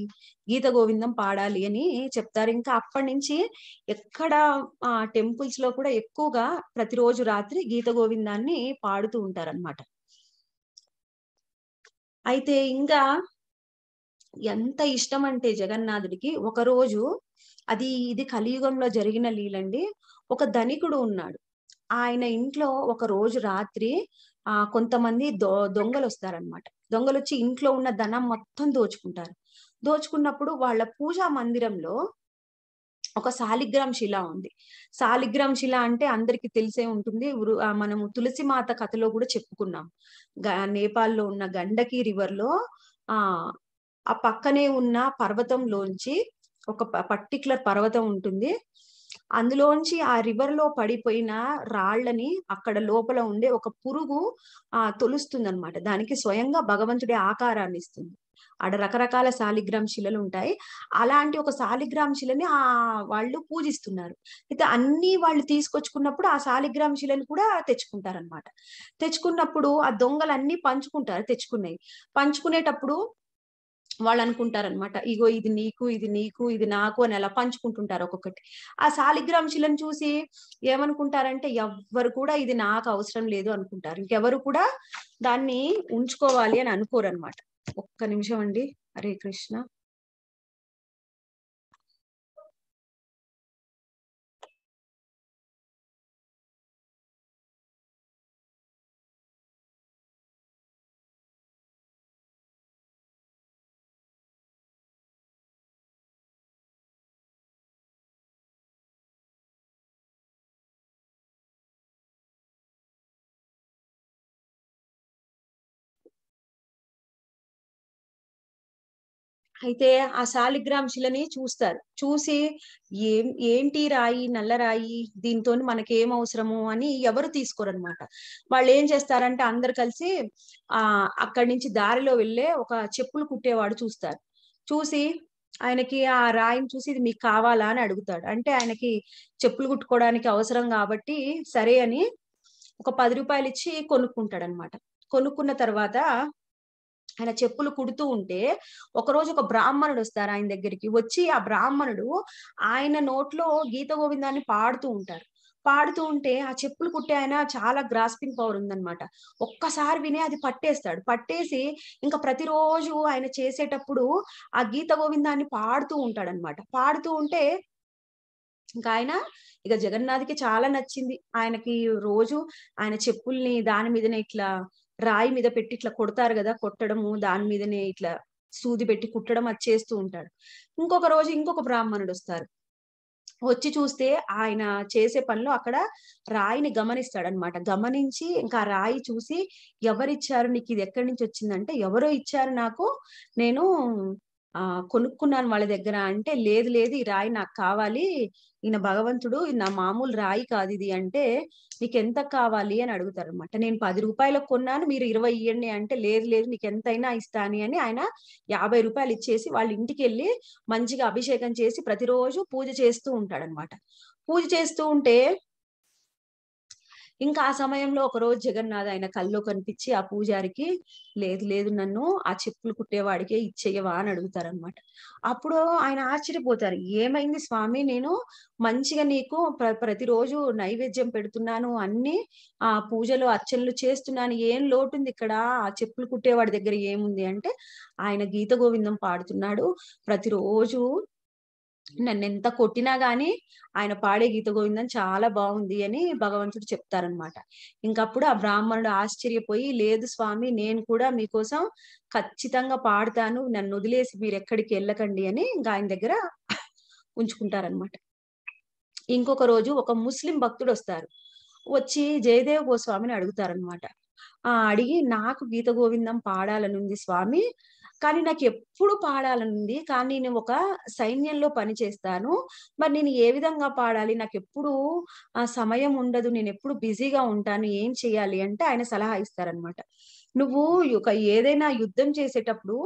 గీత గోవిందం పాడాలి అని చెప్తారు ఇంకా అప్పటి నుంచి ఎక్కడ ఆ టెంపుల్స్ లో కూడా ఎక్కువగా ప్రతిరోజు రాత్రి గీత గోవిందాన్ని పాడుతూ ఉంటారనమాట అయితే ఇంకా ఎంత ఇష్టం అంటే జగన్నాథుడికి ఒకరోజు అది ఇది కలియుగంలో జరిగిన లీలండి ఒక ధనికుడు ఉన్నాడు ఆయన ఇంట్లో ఒక రోజు రాత్రి ఆ కొంతమంది దొంగలు వస్తారనమాట దొంగలు వచ్చి ఇంట్లో ఉన్న ధనం మొత్తం దోచుకుంటారు దోచుకున్నప్పుడు వాళ్ళ పూజా మందిరంలో ఒక శాలిగ్రామ్ శిల ఉంది శాలిగ్రామ్ శిల అంటే అందరికి తెలిసే ఉంటుంది మనము తులసి మాత కథలో కూడా చెప్పుకున్నాం నేపాల్లో ఉన్న గండకి రివర్ లో ఆ ఆ పక్కనే ఉన్న పర్వతంలోంచి ఒక పర్టికులర్ పర్వతం ఉంటుంది అందులోంచి ఆ రివర్ లో పడిపోయిన రాళ్ళని అక్కడ లోపల ఉండే ఒక పురుగు ఆ తొలుస్తుంది అనమాట దానికి స్వయంగా భగవంతుడే ఆకారాన్ని ఇస్తుంది ఆడ రకరకాల శాలిగ్రామ్ శిలలు ఉంటాయి అలాంటి ఒక శాలిగ్రామ్ శిలని ఆ వాళ్ళు పూజిస్తున్నారు అయితే అన్ని వాళ్ళు తీసుకొచ్చుకున్నప్పుడు ఆ శాలిగ్రామ్ శిలని కూడా తెచ్చుకుంటారనమాట తెచ్చుకున్నప్పుడు ఆ దొంగలన్నీ పంచుకుంటారు తెచ్చుకున్నాయి పంచుకునేటప్పుడు వాళ్ళు అనుకుంటారనమాట ఇగో ఇది నీకు ఇది నీకు ఇది నాకు అని అలా పంచుకుంటుంటారు ఒక్కొక్కటి ఆ శాలిగ్రామ్ శిలను చూసి ఏమనుకుంటారంటే ఎవ్వరు కూడా ఇది నాకు అవసరం లేదు అనుకుంటారు ఇంకెవరు కూడా దాన్ని ఉంచుకోవాలి అని అనుకోరు అనమాట ఒక్క నిమిషం అండి హరే కృష్ణ అయితే ఆ శాలిగ్రామ్ శిలని చూస్తారు చూసి ఏం ఏంటి రాయి నల్ల రాయి దీంతో మనకేం అవసరము అని ఎవరు తీసుకోరనమాట వాళ్ళు ఏం చేస్తారంటే అందరు కలిసి ఆ అక్కడి నుంచి దారిలో వెళ్ళే ఒక చెప్పులు కుట్టేవాడు చూస్తారు చూసి ఆయనకి ఆ రాయిని చూసి ఇది మీకు కావాలా అని అడుగుతాడు అంటే ఆయనకి చెప్పులు కుట్టుకోవడానికి అవసరం కాబట్టి సరే అని ఒక పది రూపాయలు ఇచ్చి కొనుక్కుంటాడు అనమాట కొనుక్కున్న తర్వాత ఆయన చెప్పులు కుడుతూ ఉంటే ఒకరోజు ఒక బ్రాహ్మణుడు వస్తారు ఆయన దగ్గరికి వచ్చి ఆ బ్రాహ్మణుడు ఆయన నోట్లో గీత గోవిందాన్ని పాడుతూ ఉంటారు పాడుతూ ఉంటే ఆ చెప్పులు కుట్టే ఆయన చాలా గ్రాస్పింగ్ పవర్ ఉందనమాట ఒక్కసారి వినే అది పట్టేస్తాడు పట్టేసి ఇంకా ప్రతిరోజు ఆయన చేసేటప్పుడు ఆ గీత గోవిందాన్ని పాడుతూ ఉంటాడు అనమాట పాడుతూ ఉంటే ఇంకా ఆయన ఇక జగన్నాథ్కి చాలా నచ్చింది ఆయనకి రోజు ఆయన చెప్పుల్ని దాని మీదనే ఇట్లా రాయి మీద పెట్టి ఇట్లా కొడతారు కదా కొట్టడము దాని మీదనే ఇట్లా సూది పెట్టి కుట్టడం అది చేస్తూ ఉంటాడు ఇంకొక రోజు ఇంకొక బ్రాహ్మణుడు వస్తారు వచ్చి చూస్తే ఆయన చేసే పనిలో అక్కడ రాయిని గమనిస్తాడనమాట గమనించి ఇంకా రాయి చూసి ఎవరిచ్చారు నీకు ఇది ఎక్కడి నుంచి వచ్చిందంటే ఎవరో ఇచ్చారు నాకు నేను ఆ కొనుక్కున్నాను వాళ్ళ దగ్గర అంటే లేదు లేదు ఈ రాయి నాకు కావాలి ఈయన భగవంతుడు నా మామూలు రాయి కాదు ఇది అంటే నీకు ఎంత కావాలి అని అడుగుతారు అనమాట నేను పది రూపాయలకు కొన్నాను మీరు ఇరవై ఇవ్వండి అంటే లేదు లేదు నీకు ఎంతైనా ఇస్తాను అని ఆయన యాభై రూపాయలు ఇచ్చేసి వాళ్ళ ఇంటికి వెళ్ళి మంచిగా అభిషేకం చేసి ప్రతిరోజు పూజ చేస్తూ ఉంటాడనమాట పూజ చేస్తూ ఉంటే ఇంకా ఆ సమయంలో ఒక రోజు జగన్నాథ్ ఆయన కల్లో కనిపించి ఆ పూజారికి లేదు లేదు నన్ను ఆ చెప్పులు కుట్టేవాడికే ఇచ్చేయవా అని అడుగుతారనమాట అప్పుడు ఆయన ఆశ్చర్యపోతారు ఏమైంది స్వామి నేను మంచిగా నీకు ప్ర ప్రతిరోజు నైవేద్యం పెడుతున్నాను అన్ని ఆ పూజలు అర్చనలు చేస్తున్నాను ఏం లోటుంది ఇక్కడ ఆ చెప్పులు కుట్టేవాడి దగ్గర ఏముంది అంటే ఆయన గీత గోవిందం పాడుతున్నాడు ప్రతిరోజు నన్ను ఎంత కొట్టినా గానీ ఆయన పాడే గీత గోవిందం చాలా బాగుంది అని భగవంతుడు చెప్తారనమాట ఇంకప్పుడు ఆ బ్రాహ్మణుడు ఆశ్చర్యపోయి లేదు స్వామి నేను కూడా మీకోసం ఖచ్చితంగా పాడతాను నన్ను వదిలేసి మీరు ఎక్కడికి వెళ్ళకండి అని ఇంకా ఆయన దగ్గర ఉంచుకుంటారనమాట ఇంకొక రోజు ఒక ముస్లిం భక్తుడు వస్తారు వచ్చి జయదేవ గోస్వామిని అడుగుతారనమాట ఆ అడిగి నాకు గీత గోవిందం పాడాలనుంది స్వామి కానీ నాకు ఎప్పుడు పాడాలనుంది కానీ నేను ఒక సైన్యంలో పని చేస్తాను మరి నేను ఏ విధంగా పాడాలి నాకు ఎప్పుడు సమయం ఉండదు నేను ఎప్పుడు బిజీగా ఉంటాను ఏం చేయాలి అంటే ఆయన సలహా ఇస్తారనమాట నువ్వు ఒక ఏదైనా యుద్ధం చేసేటప్పుడు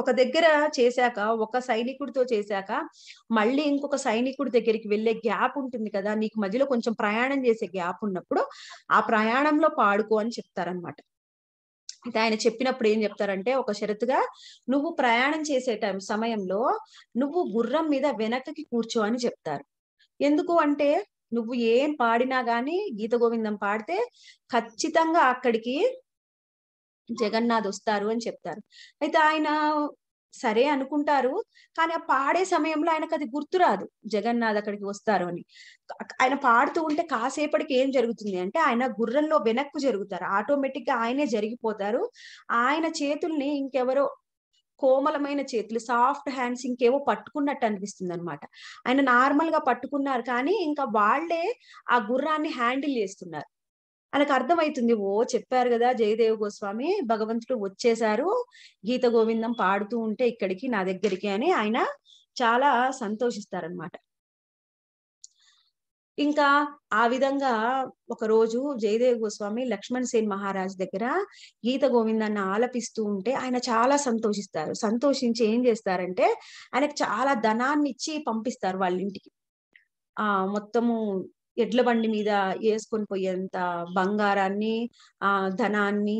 ఒక దగ్గర చేశాక ఒక సైనికుడితో చేశాక మళ్ళీ ఇంకొక సైనికుడి దగ్గరికి వెళ్ళే గ్యాప్ ఉంటుంది కదా నీకు మధ్యలో కొంచెం ప్రయాణం చేసే గ్యాప్ ఉన్నప్పుడు ఆ ప్రయాణంలో పాడుకో అని చెప్తారనమాట అయితే ఆయన చెప్పినప్పుడు ఏం చెప్తారంటే ఒక షరతుగా నువ్వు ప్రయాణం చేసే టైం సమయంలో నువ్వు గుర్రం మీద వెనక్కి కూర్చో అని చెప్తారు ఎందుకు అంటే నువ్వు ఏం పాడినా గాని గీత గోవిందం పాడితే ఖచ్చితంగా అక్కడికి జగన్నాథ్ వస్తారు అని చెప్తారు అయితే ఆయన సరే అనుకుంటారు కానీ ఆ పాడే సమయంలో ఆయనకు అది గుర్తురాదు జగన్నాథ్ అక్కడికి వస్తారు అని ఆయన పాడుతూ ఉంటే కాసేపటికి ఏం జరుగుతుంది అంటే ఆయన గుర్రంలో వెనక్కు జరుగుతారు ఆటోమేటిక్ గా ఆయనే జరిగిపోతారు ఆయన చేతుల్ని ఇంకెవరో కోమలమైన చేతులు సాఫ్ట్ హ్యాండ్స్ ఇంకేవో పట్టుకున్నట్టు అనిపిస్తుంది అనమాట ఆయన నార్మల్ గా పట్టుకున్నారు కానీ ఇంకా వాళ్లే ఆ గుర్రాన్ని హ్యాండిల్ చేస్తున్నారు ఆయనకు అర్థమవుతుంది ఓ చెప్పారు కదా జయదేవ గోస్వామి భగవంతుడు వచ్చేశారు గీత గోవిందం పాడుతూ ఉంటే ఇక్కడికి నా దగ్గరికి అని ఆయన చాలా సంతోషిస్తారనమాట ఇంకా ఆ విధంగా ఒక రోజు జయదేవ్ గోస్వామి లక్ష్మణ్ సేన్ మహారాజ్ దగ్గర గీత గోవిందాన్ని ఆలపిస్తూ ఉంటే ఆయన చాలా సంతోషిస్తారు సంతోషించి ఏం చేస్తారంటే ఆయనకు చాలా ధనాన్ని ఇచ్చి పంపిస్తారు వాళ్ళ ఇంటికి ఆ మొత్తము ఎడ్ల బండి మీద వేసుకొని పోయేంత బంగారాన్ని ఆ ధనాన్ని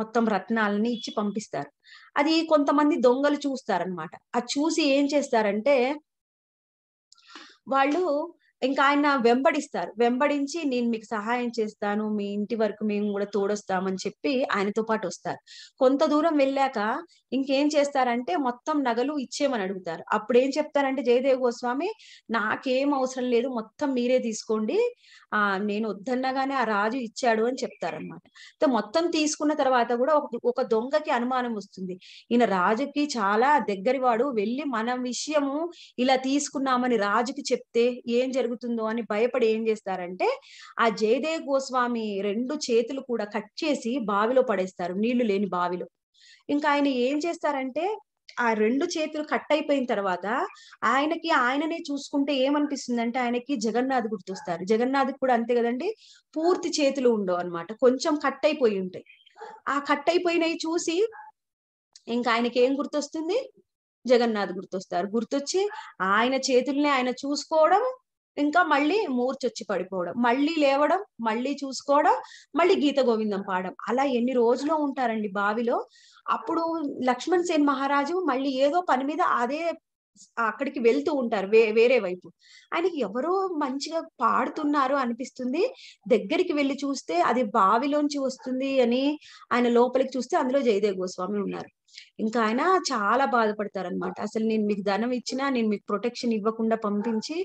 మొత్తం రత్నాలని ఇచ్చి పంపిస్తారు అది కొంతమంది దొంగలు చూస్తారనమాట అది చూసి ఏం చేస్తారంటే వాళ్ళు ఇంకా ఆయన వెంబడిస్తారు వెంబడించి నేను మీకు సహాయం చేస్తాను మీ ఇంటి వరకు మేము కూడా తోడొస్తామని చెప్పి ఆయనతో పాటు వస్తారు కొంత దూరం వెళ్ళాక ఇంకేం చేస్తారంటే మొత్తం నగలు ఇచ్చేయమని అడుగుతారు అప్పుడు ఏం చెప్తారంటే జయదేవ్ గోస్వామి నాకేం అవసరం లేదు మొత్తం మీరే తీసుకోండి ఆ నేను వద్దన్నగానే ఆ రాజు ఇచ్చాడు అని చెప్తారనమాట మొత్తం తీసుకున్న తర్వాత కూడా ఒక దొంగకి అనుమానం వస్తుంది ఈయన రాజుకి చాలా వాడు వెళ్ళి మన విషయము ఇలా తీసుకున్నామని రాజుకి చెప్తే ఏం జరుగుతుంది జరుగుతుందో అని భయపడి ఏం చేస్తారంటే ఆ జయదేవ గోస్వామి రెండు చేతులు కూడా కట్ చేసి బావిలో పడేస్తారు నీళ్లు లేని బావిలో ఇంకా ఆయన ఏం చేస్తారంటే ఆ రెండు చేతులు కట్ అయిపోయిన తర్వాత ఆయనకి ఆయననే చూసుకుంటే ఏమనిపిస్తుంది అంటే ఆయనకి జగన్నాథ్ గుర్తొస్తారు జగన్నాథ్ కూడా అంతే కదండి పూర్తి చేతులు ఉండవు అనమాట కొంచెం కట్ అయిపోయి ఉంటాయి ఆ కట్ అయిపోయినవి చూసి ఇంకా ఆయనకి ఏం గుర్తొస్తుంది జగన్నాథ్ గుర్తొస్తారు గుర్తొచ్చి ఆయన చేతుల్ని ఆయన చూసుకోవడం ఇంకా మళ్ళీ మూర్చొచ్చి పడిపోవడం మళ్ళీ లేవడం మళ్ళీ చూసుకోవడం మళ్ళీ గీత గోవిందం పాడడం అలా ఎన్ని రోజులు ఉంటారండి బావిలో అప్పుడు లక్ష్మణ్ సేన్ మహారాజు మళ్ళీ ఏదో పని మీద అదే అక్కడికి వెళ్తూ ఉంటారు వే వేరే వైపు ఆయనకి ఎవరో మంచిగా పాడుతున్నారు అనిపిస్తుంది దగ్గరికి వెళ్ళి చూస్తే అది బావిలోంచి వస్తుంది అని ఆయన లోపలికి చూస్తే అందులో జయదేవ్ గోస్వామి ఉన్నారు ఇంకా ఆయన చాలా బాధపడతారు అనమాట అసలు నేను మీకు ధనం ఇచ్చినా నేను మీకు ప్రొటెక్షన్ ఇవ్వకుండా పంపించి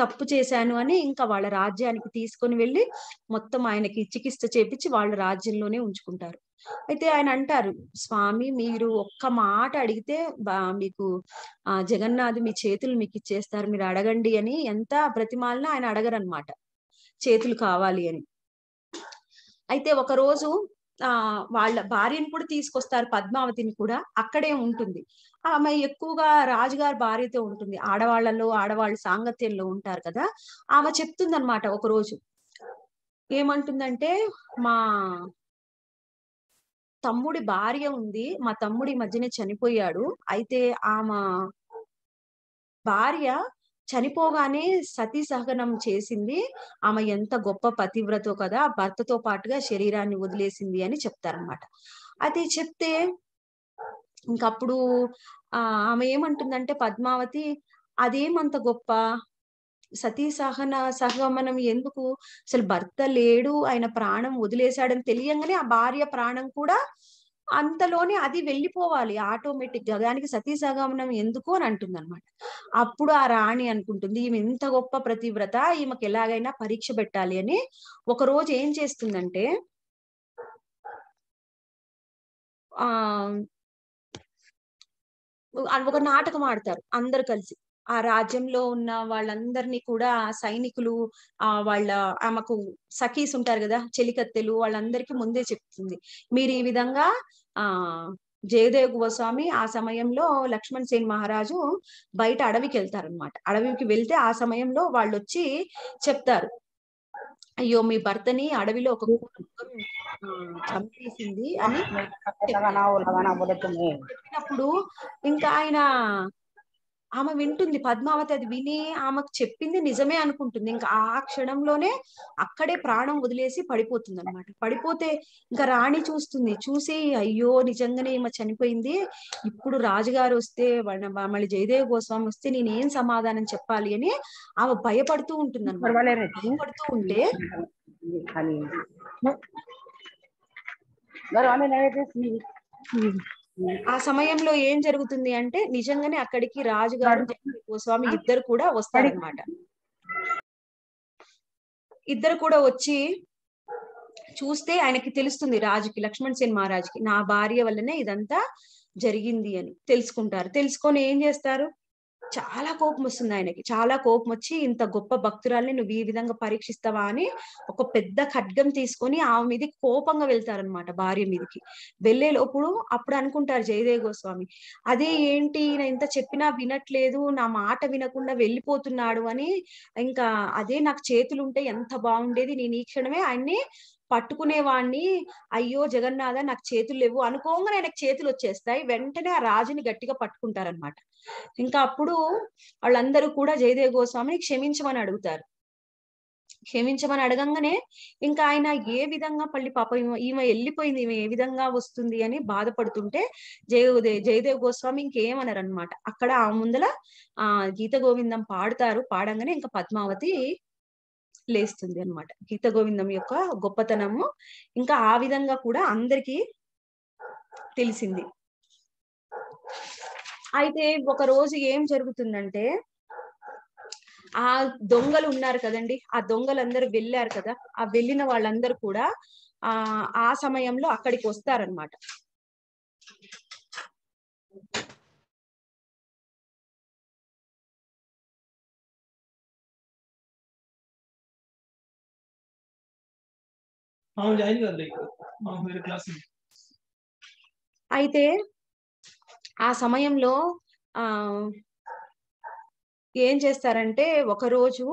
తప్పు చేశాను అని ఇంకా వాళ్ళ రాజ్యానికి తీసుకొని వెళ్ళి మొత్తం ఆయనకి చికిత్స చేపించి వాళ్ళ రాజ్యంలోనే ఉంచుకుంటారు అయితే ఆయన అంటారు స్వామి మీరు ఒక్క మాట అడిగితే మీకు ఆ జగన్నాథ్ మీ చేతులు మీకు ఇచ్చేస్తారు మీరు అడగండి అని ఎంత ప్రతిమాలన ఆయన అడగరనమాట చేతులు కావాలి అని అయితే ఒక రోజు ఆ వాళ్ళ భార్యను కూడా తీసుకొస్తారు పద్మావతిని కూడా అక్కడే ఉంటుంది ఆమె ఎక్కువగా రాజుగారి భార్యతో ఉంటుంది ఆడవాళ్లలో ఆడవాళ్ళ సాంగత్యంలో ఉంటారు కదా ఆమె చెప్తుందనమాట ఒక రోజు ఏమంటుందంటే మా తమ్ముడి భార్య ఉంది మా తమ్ముడి మధ్యనే చనిపోయాడు అయితే ఆమె భార్య చనిపోగానే సతీ సహనం చేసింది ఆమె ఎంత గొప్ప పతివ్రతో కదా భర్తతో పాటుగా శరీరాన్ని వదిలేసింది అని చెప్తారనమాట అది చెప్తే ఇంకప్పుడు ఆ ఆమె ఏమంటుందంటే పద్మావతి అదేమంత గొప్ప సతీ సహన సహగమనం ఎందుకు అసలు భర్త లేడు ఆయన ప్రాణం వదిలేశాడని తెలియంగానే ఆ భార్య ప్రాణం కూడా అంతలోనే అది వెళ్ళిపోవాలి ఆటోమేటిక్ గా దానికి సతీసాగమనం ఎందుకు అని అంటుంది అనమాట అప్పుడు ఆ రాణి అనుకుంటుంది ఈమె ఇంత గొప్ప ప్రతివ్రత ఈమెకి ఎలాగైనా పరీక్ష పెట్టాలి అని ఒక రోజు ఏం చేస్తుందంటే ఆ ఒక నాటకం ఆడతారు అందరు కలిసి ఆ రాజ్యంలో ఉన్న వాళ్ళందరినీ కూడా సైనికులు ఆ వాళ్ళ ఆమెకు సఖీస్ ఉంటారు కదా చెలికత్తెలు వాళ్ళందరికీ ముందే చెప్తుంది మీరు ఈ విధంగా ఆ జయదేవ గోస్వామి ఆ సమయంలో లక్ష్మణ్ సేన్ మహారాజు బయట అడవికి వెళ్తారనమాట అడవికి వెళ్తే ఆ సమయంలో వాళ్ళు వచ్చి చెప్తారు అయ్యో మీ భర్తని అడవిలో ఒక చంపేసింది అని చెప్పినప్పుడు ఇంకా ఆయన ఆమె వింటుంది పద్మావతి అది విని ఆమెకు చెప్పింది నిజమే అనుకుంటుంది ఇంకా ఆ క్షణంలోనే అక్కడే ప్రాణం వదిలేసి పడిపోతుంది అనమాట పడిపోతే ఇంకా రాణి చూస్తుంది చూసి అయ్యో నిజంగానే ఈమె చనిపోయింది ఇప్పుడు రాజుగారు వస్తే మళ్ళీ జయదేవ గోస్వామి వస్తే నేనేం సమాధానం చెప్పాలి అని ఆమె భయపడుతూ ఉంటుంది అనమాట భయపడుతూ ఉంటే మరి ఆమె ఆ సమయంలో ఏం జరుగుతుంది అంటే నిజంగానే అక్కడికి రాజుగారు గోస్వామి ఇద్దరు కూడా అనమాట ఇద్దరు కూడా వచ్చి చూస్తే ఆయనకి తెలుస్తుంది రాజుకి లక్ష్మణ్ సేన్ మహారాజుకి నా భార్య వల్లనే ఇదంతా జరిగింది అని తెలుసుకుంటారు తెలుసుకొని ఏం చేస్తారు చాలా కోపం వస్తుంది ఆయనకి చాలా కోపం వచ్చి ఇంత గొప్ప భక్తురాల్ని నువ్వు ఈ విధంగా పరీక్షిస్తావా అని ఒక పెద్ద ఖడ్గం తీసుకొని ఆమె మీద కోపంగా వెళ్తారనమాట భార్య మీదకి వెళ్ళే లోపుడు అప్పుడు అనుకుంటారు జయదేవ గోస్వామి అదే ఏంటి నేను ఇంత చెప్పినా వినట్లేదు నా మాట వినకుండా వెళ్ళిపోతున్నాడు అని ఇంకా అదే నాకు చేతులు ఉంటే ఎంత బాగుండేది నేను ఈ క్షణమే ఆయన్ని పట్టుకునేవాణ్ణి అయ్యో జగన్నాథ నాకు చేతులు లేవు అనుకోగానే ఆయనకు చేతులు వచ్చేస్తాయి వెంటనే ఆ రాజుని గట్టిగా పట్టుకుంటారనమాట ఇంకా అప్పుడు వాళ్ళందరూ కూడా జయదేవ గోస్వామిని క్షమించమని అడుగుతారు క్షమించమని అడగంగానే ఇంకా ఆయన ఏ విధంగా పల్లి పాప ఈమె వెళ్ళిపోయింది ఈమె ఏ విధంగా వస్తుంది అని బాధపడుతుంటే జయదే జయదేవ్ గోస్వామి ఇంకేమన్నారు అనమాట అక్కడ ఆ ముందల ఆ గీత గోవిందం పాడతారు పాడంగానే ఇంకా పద్మావతి లేస్తుంది అనమాట గీత గోవిందం యొక్క గొప్పతనము ఇంకా ఆ విధంగా కూడా అందరికీ తెలిసింది అయితే ఒక రోజు ఏం జరుగుతుందంటే ఆ దొంగలు ఉన్నారు కదండి ఆ దొంగలందరూ వెళ్ళారు కదా ఆ వెళ్ళిన వాళ్ళందరూ కూడా ఆ ఆ సమయంలో అక్కడికి వస్తారనమాట అయితే ఆ సమయంలో ఆ ఏం చేస్తారంటే ఒకరోజు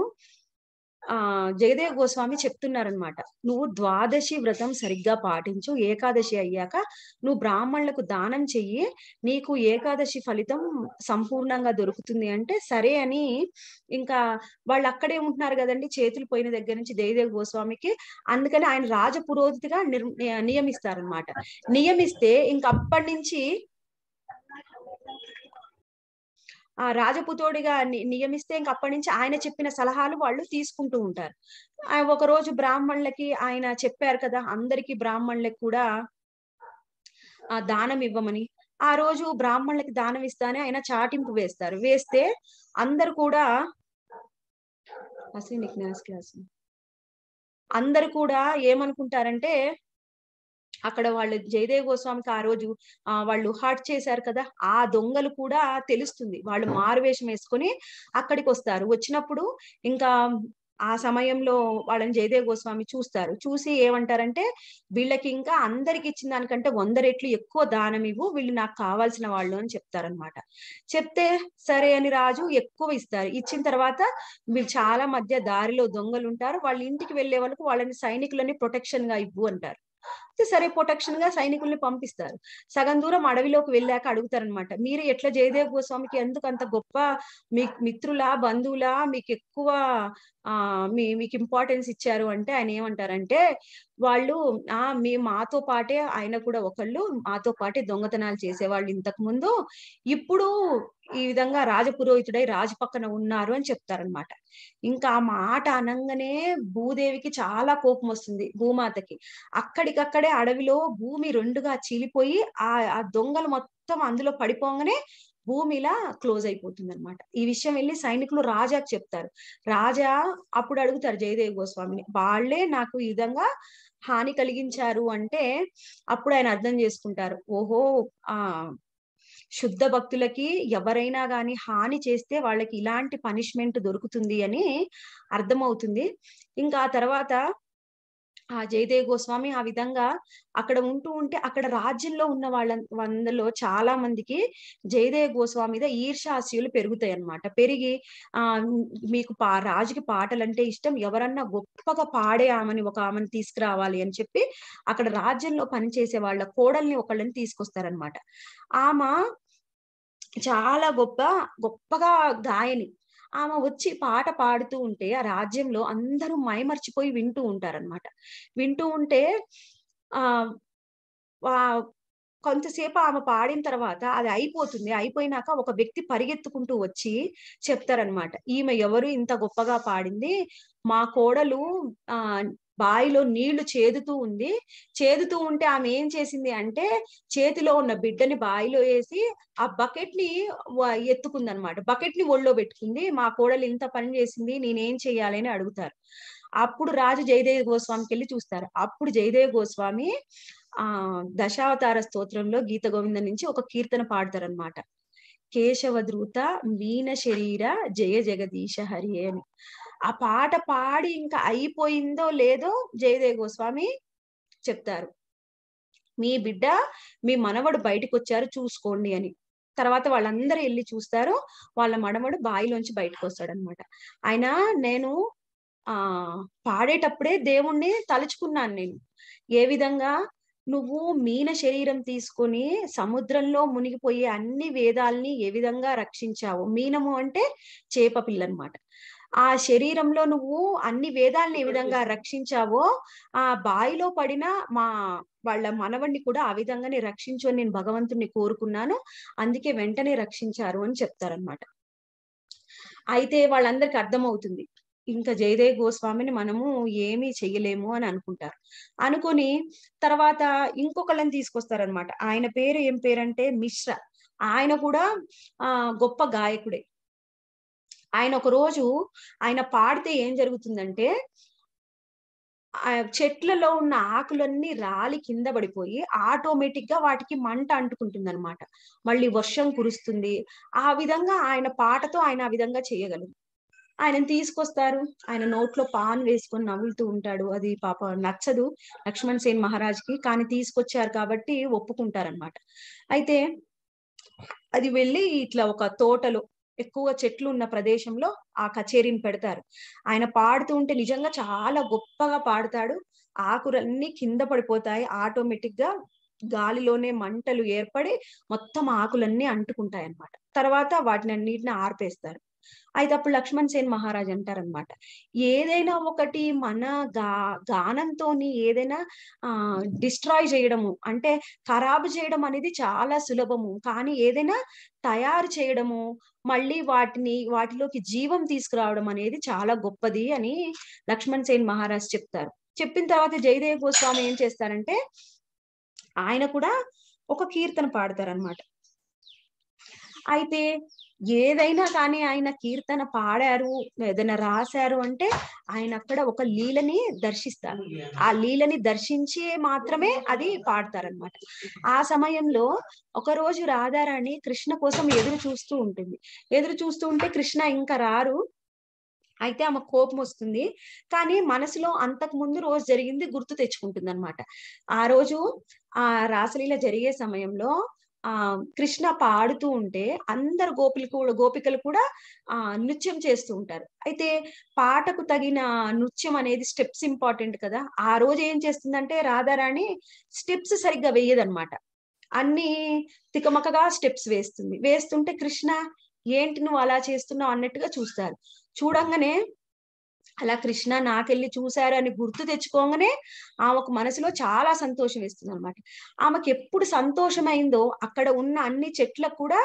ఆ జగదేవ గోస్వామి చెప్తున్నారనమాట నువ్వు ద్వాదశి వ్రతం సరిగ్గా పాటించు ఏకాదశి అయ్యాక నువ్వు బ్రాహ్మణులకు దానం చెయ్యి నీకు ఏకాదశి ఫలితం సంపూర్ణంగా దొరుకుతుంది అంటే సరే అని ఇంకా వాళ్ళు అక్కడే ఉంటున్నారు కదండి చేతులు పోయిన దగ్గర నుంచి జయదేవ్ గోస్వామికి అందుకని ఆయన రాజ పురోహితిగా నిర్ నియమిస్తారనమాట నియమిస్తే ఇంకప్పటి నుంచి ఆ రాజపుతోడిగా నియమిస్తే ఇంక అప్పటి నుంచి ఆయన చెప్పిన సలహాలు వాళ్ళు తీసుకుంటూ ఉంటారు ఒక రోజు బ్రాహ్మణులకి ఆయన చెప్పారు కదా అందరికి బ్రాహ్మణులకి కూడా ఆ దానం ఇవ్వమని ఆ రోజు బ్రాహ్మణులకి దానం ఇస్తానే ఆయన చాటింపు వేస్తారు వేస్తే అందరు కూడా అసలు నీకు క్లాస్ అందరు కూడా ఏమనుకుంటారంటే అక్కడ వాళ్ళు జయదేవ గోస్వామికి ఆ రోజు వాళ్ళు హార్ట్ చేశారు కదా ఆ దొంగలు కూడా తెలుస్తుంది వాళ్ళు మారువేషం వేసుకుని అక్కడికి వస్తారు వచ్చినప్పుడు ఇంకా ఆ సమయంలో వాళ్ళని జయదేవ గోస్వామి చూస్తారు చూసి ఏమంటారంటే వీళ్ళకి ఇంకా అందరికి ఇచ్చిన దానికంటే వంద రెట్లు ఎక్కువ దానం ఇవ్వు వీళ్ళు నాకు కావాల్సిన వాళ్ళు అని చెప్తారనమాట చెప్తే సరే అని రాజు ఎక్కువ ఇస్తారు ఇచ్చిన తర్వాత వీళ్ళు చాలా మధ్య దారిలో దొంగలు ఉంటారు వాళ్ళ ఇంటికి వెళ్లే వాళ్ళకు వాళ్ళని సైనికులని ప్రొటెక్షన్ గా ఇవ్వు అంటారు సరే ప్రొటెక్షన్ గా సైనికుల్ని పంపిస్తారు సగం దూరం అడవిలోకి వెళ్ళాక అడుగుతారు అనమాట మీరు ఎట్లా జయదేవ్ గోస్వామికి ఎందుకు అంత గొప్ప మీ మిత్రులా బంధువులా మీకు ఎక్కువ ఆ మీ మీకు ఇంపార్టెన్స్ ఇచ్చారు అంటే ఆయన ఏమంటారంటే వాళ్ళు ఆ మీ మాతో పాటే ఆయన కూడా ఒకళ్ళు మాతో పాటే దొంగతనాలు చేసేవాళ్ళు ఇంతకు ముందు ఇప్పుడు ఈ విధంగా రాజపురోహితుడై రాజు పక్కన ఉన్నారు అని చెప్తారనమాట ఇంకా ఆ మాట అనగానే భూదేవికి చాలా కోపం వస్తుంది భూమాతకి అక్కడికక్కడ అక్కడే అడవిలో భూమి రెండుగా చీలిపోయి ఆ ఆ దొంగలు మొత్తం అందులో పడిపోగానే భూమిలా క్లోజ్ అయిపోతుంది అనమాట ఈ విషయం వెళ్ళి సైనికులు రాజాకి చెప్తారు రాజా అప్పుడు అడుగుతారు జయదేవ్ గోస్వామిని వాళ్లే నాకు ఈ విధంగా హాని కలిగించారు అంటే అప్పుడు ఆయన అర్థం చేసుకుంటారు ఓహో ఆ శుద్ధ భక్తులకి ఎవరైనా గాని హాని చేస్తే వాళ్ళకి ఇలాంటి పనిష్మెంట్ దొరుకుతుంది అని అర్థమవుతుంది ఇంకా ఆ తర్వాత ఆ జయదేవ్ గోస్వామి ఆ విధంగా అక్కడ ఉంటూ ఉంటే అక్కడ రాజ్యంలో ఉన్న వాళ్ళ వందలో చాలా మందికి జయదేవ గోస్వామి మీద ఈర్షాశయులు పెరుగుతాయి అనమాట పెరిగి ఆ మీకు పా రాజుకి పాటలు అంటే ఇష్టం ఎవరన్నా గొప్పగా పాడే ఆమెని ఒక ఆమెను తీసుకురావాలి అని చెప్పి అక్కడ రాజ్యంలో పనిచేసే వాళ్ళ కోడల్ని ఒకళ్ళని తీసుకొస్తారనమాట ఆమె చాలా గొప్ప గొప్పగా గాయని ఆమె వచ్చి పాట పాడుతూ ఉంటే ఆ రాజ్యంలో అందరూ మైమర్చిపోయి వింటూ ఉంటారనమాట వింటూ ఉంటే ఆ కొంతసేపు ఆమె పాడిన తర్వాత అది అయిపోతుంది అయిపోయినాక ఒక వ్యక్తి పరిగెత్తుకుంటూ వచ్చి చెప్తారనమాట ఈమె ఎవరు ఇంత గొప్పగా పాడింది మా కోడలు ఆ బాయిలో నీళ్లు చేదుతూ ఉంది చేదుతూ ఉంటే ఆమె ఏం చేసింది అంటే చేతిలో ఉన్న బిడ్డని బాయిలో వేసి ఆ బకెట్ ని ఎత్తుకుంది అనమాట బకెట్ ని ఒళ్ళో పెట్టుకుంది మా కోడలు ఇంత పని చేసింది నేనేం అని అడుగుతారు అప్పుడు రాజు జయదేవ గోస్వామికి వెళ్ళి చూస్తారు అప్పుడు జయదేవ గోస్వామి ఆ దశావతార స్తోత్రంలో గీత గోవిందం నుంచి ఒక కీర్తన పాడతారు అనమాట కేశవ ధృత మీన శరీర జయ జగదీశ హరి అని ఆ పాట పాడి ఇంకా అయిపోయిందో లేదో జయదేవ గోస్వామి చెప్తారు మీ బిడ్డ మీ మనవడు బయటకు వచ్చారు చూసుకోండి అని తర్వాత వాళ్ళందరూ వెళ్ళి చూస్తారు వాళ్ళ మనవడు బాయిలోంచి బయటకు వస్తాడు అనమాట ఆయన నేను ఆ పాడేటప్పుడే దేవుణ్ణి తలుచుకున్నాను నేను ఏ విధంగా నువ్వు మీన శరీరం తీసుకొని సముద్రంలో మునిగిపోయే అన్ని వేదాల్ని ఏ విధంగా రక్షించావు మీనము అంటే చేప పిల్లనమాట ఆ శరీరంలో నువ్వు అన్ని వేదాలని ఏ విధంగా రక్షించావో ఆ బాయిలో పడిన మా వాళ్ళ మనవణ్ణి కూడా ఆ విధంగానే రక్షించు అని నేను భగవంతుడిని కోరుకున్నాను అందుకే వెంటనే రక్షించారు అని చెప్తారనమాట అయితే వాళ్ళందరికి అర్థమవుతుంది ఇంకా జయదేవ్ గోస్వామిని మనము ఏమీ చెయ్యలేము అని అనుకుంటారు అనుకుని తర్వాత ఇంకొకళ్ళని తీసుకొస్తారనమాట ఆయన పేరు ఏం పేరంటే మిశ్ర ఆయన కూడా ఆ గొప్ప గాయకుడే ఆయన ఒక రోజు ఆయన పాడితే ఏం జరుగుతుందంటే చెట్లలో ఉన్న ఆకులన్నీ రాలి కింద పడిపోయి ఆటోమేటిక్ గా వాటికి మంట అంటుకుంటుంది అనమాట మళ్ళీ వర్షం కురుస్తుంది ఆ విధంగా ఆయన పాటతో ఆయన ఆ విధంగా చేయగలరు ఆయనను తీసుకొస్తారు ఆయన నోట్లో పాన్ వేసుకొని నవ్వులుతూ ఉంటాడు అది పాప నచ్చదు లక్ష్మణ్ సేన్ మహారాజ్కి కానీ తీసుకొచ్చారు కాబట్టి ఒప్పుకుంటారనమాట అయితే అది వెళ్ళి ఇట్లా ఒక తోటలో ఎక్కువ చెట్లు ఉన్న ప్రదేశంలో ఆ కచేరీని పెడతారు ఆయన పాడుతూ ఉంటే నిజంగా చాలా గొప్పగా పాడతాడు ఆకులన్నీ కింద పడిపోతాయి ఆటోమేటిక్ గా గాలిలోనే మంటలు ఏర్పడి మొత్తం ఆకులన్నీ అంటుకుంటాయి అనమాట తర్వాత వాటిని అన్నిటిని ఆర్పేస్తారు అయితే అప్పుడు లక్ష్మణ్ సేన్ మహారాజ్ అంటారనమాట ఏదైనా ఒకటి మన గా గానంతో ఏదైనా ఆ డిస్ట్రాయ్ చేయడము అంటే ఖరాబు చేయడం అనేది చాలా సులభము కానీ ఏదైనా తయారు చేయడము మళ్ళీ వాటిని వాటిలోకి జీవం తీసుకురావడం అనేది చాలా గొప్పది అని లక్ష్మణ్ సేన్ మహారాజ్ చెప్తారు చెప్పిన తర్వాత జయదేవ గోస్వామి ఏం చేస్తారంటే ఆయన కూడా ఒక కీర్తన పాడతారనమాట అయితే ఏదైనా కానీ ఆయన కీర్తన పాడారు ఏదైనా రాశారు అంటే ఆయన అక్కడ ఒక లీలని దర్శిస్తారు ఆ లీలని దర్శించి మాత్రమే అది పాడతారనమాట ఆ సమయంలో ఒక రోజు రాధారాణి కృష్ణ కోసం ఎదురు చూస్తూ ఉంటుంది ఎదురు చూస్తూ ఉంటే కృష్ణ ఇంకా రారు అయితే ఆమె కోపం వస్తుంది కానీ మనసులో అంతకు ముందు రోజు జరిగింది గుర్తు తెచ్చుకుంటుంది అనమాట ఆ రోజు ఆ రాసలీల జరిగే సమయంలో ఆ కృష్ణ పాడుతూ ఉంటే అందరు గోపిలు కూడా గోపికలు కూడా ఆ నృత్యం చేస్తూ ఉంటారు అయితే పాటకు తగిన నృత్యం అనేది స్టెప్స్ ఇంపార్టెంట్ కదా ఆ రోజు ఏం చేస్తుందంటే రాధారాణి స్టెప్స్ సరిగ్గా వేయదనమాట అన్ని తికమకగా స్టెప్స్ వేస్తుంది వేస్తుంటే కృష్ణ ఏంటి నువ్వు అలా చేస్తున్నావు అన్నట్టుగా చూస్తారు చూడంగానే అలా కృష్ణ నాకెళ్ళి చూశారు అని గుర్తు తెచ్చుకోగానే ఆమెకు మనసులో చాలా సంతోషం వేస్తుంది అనమాట ఆమెకు ఎప్పుడు సంతోషమైందో అక్కడ ఉన్న అన్ని చెట్లకు కూడా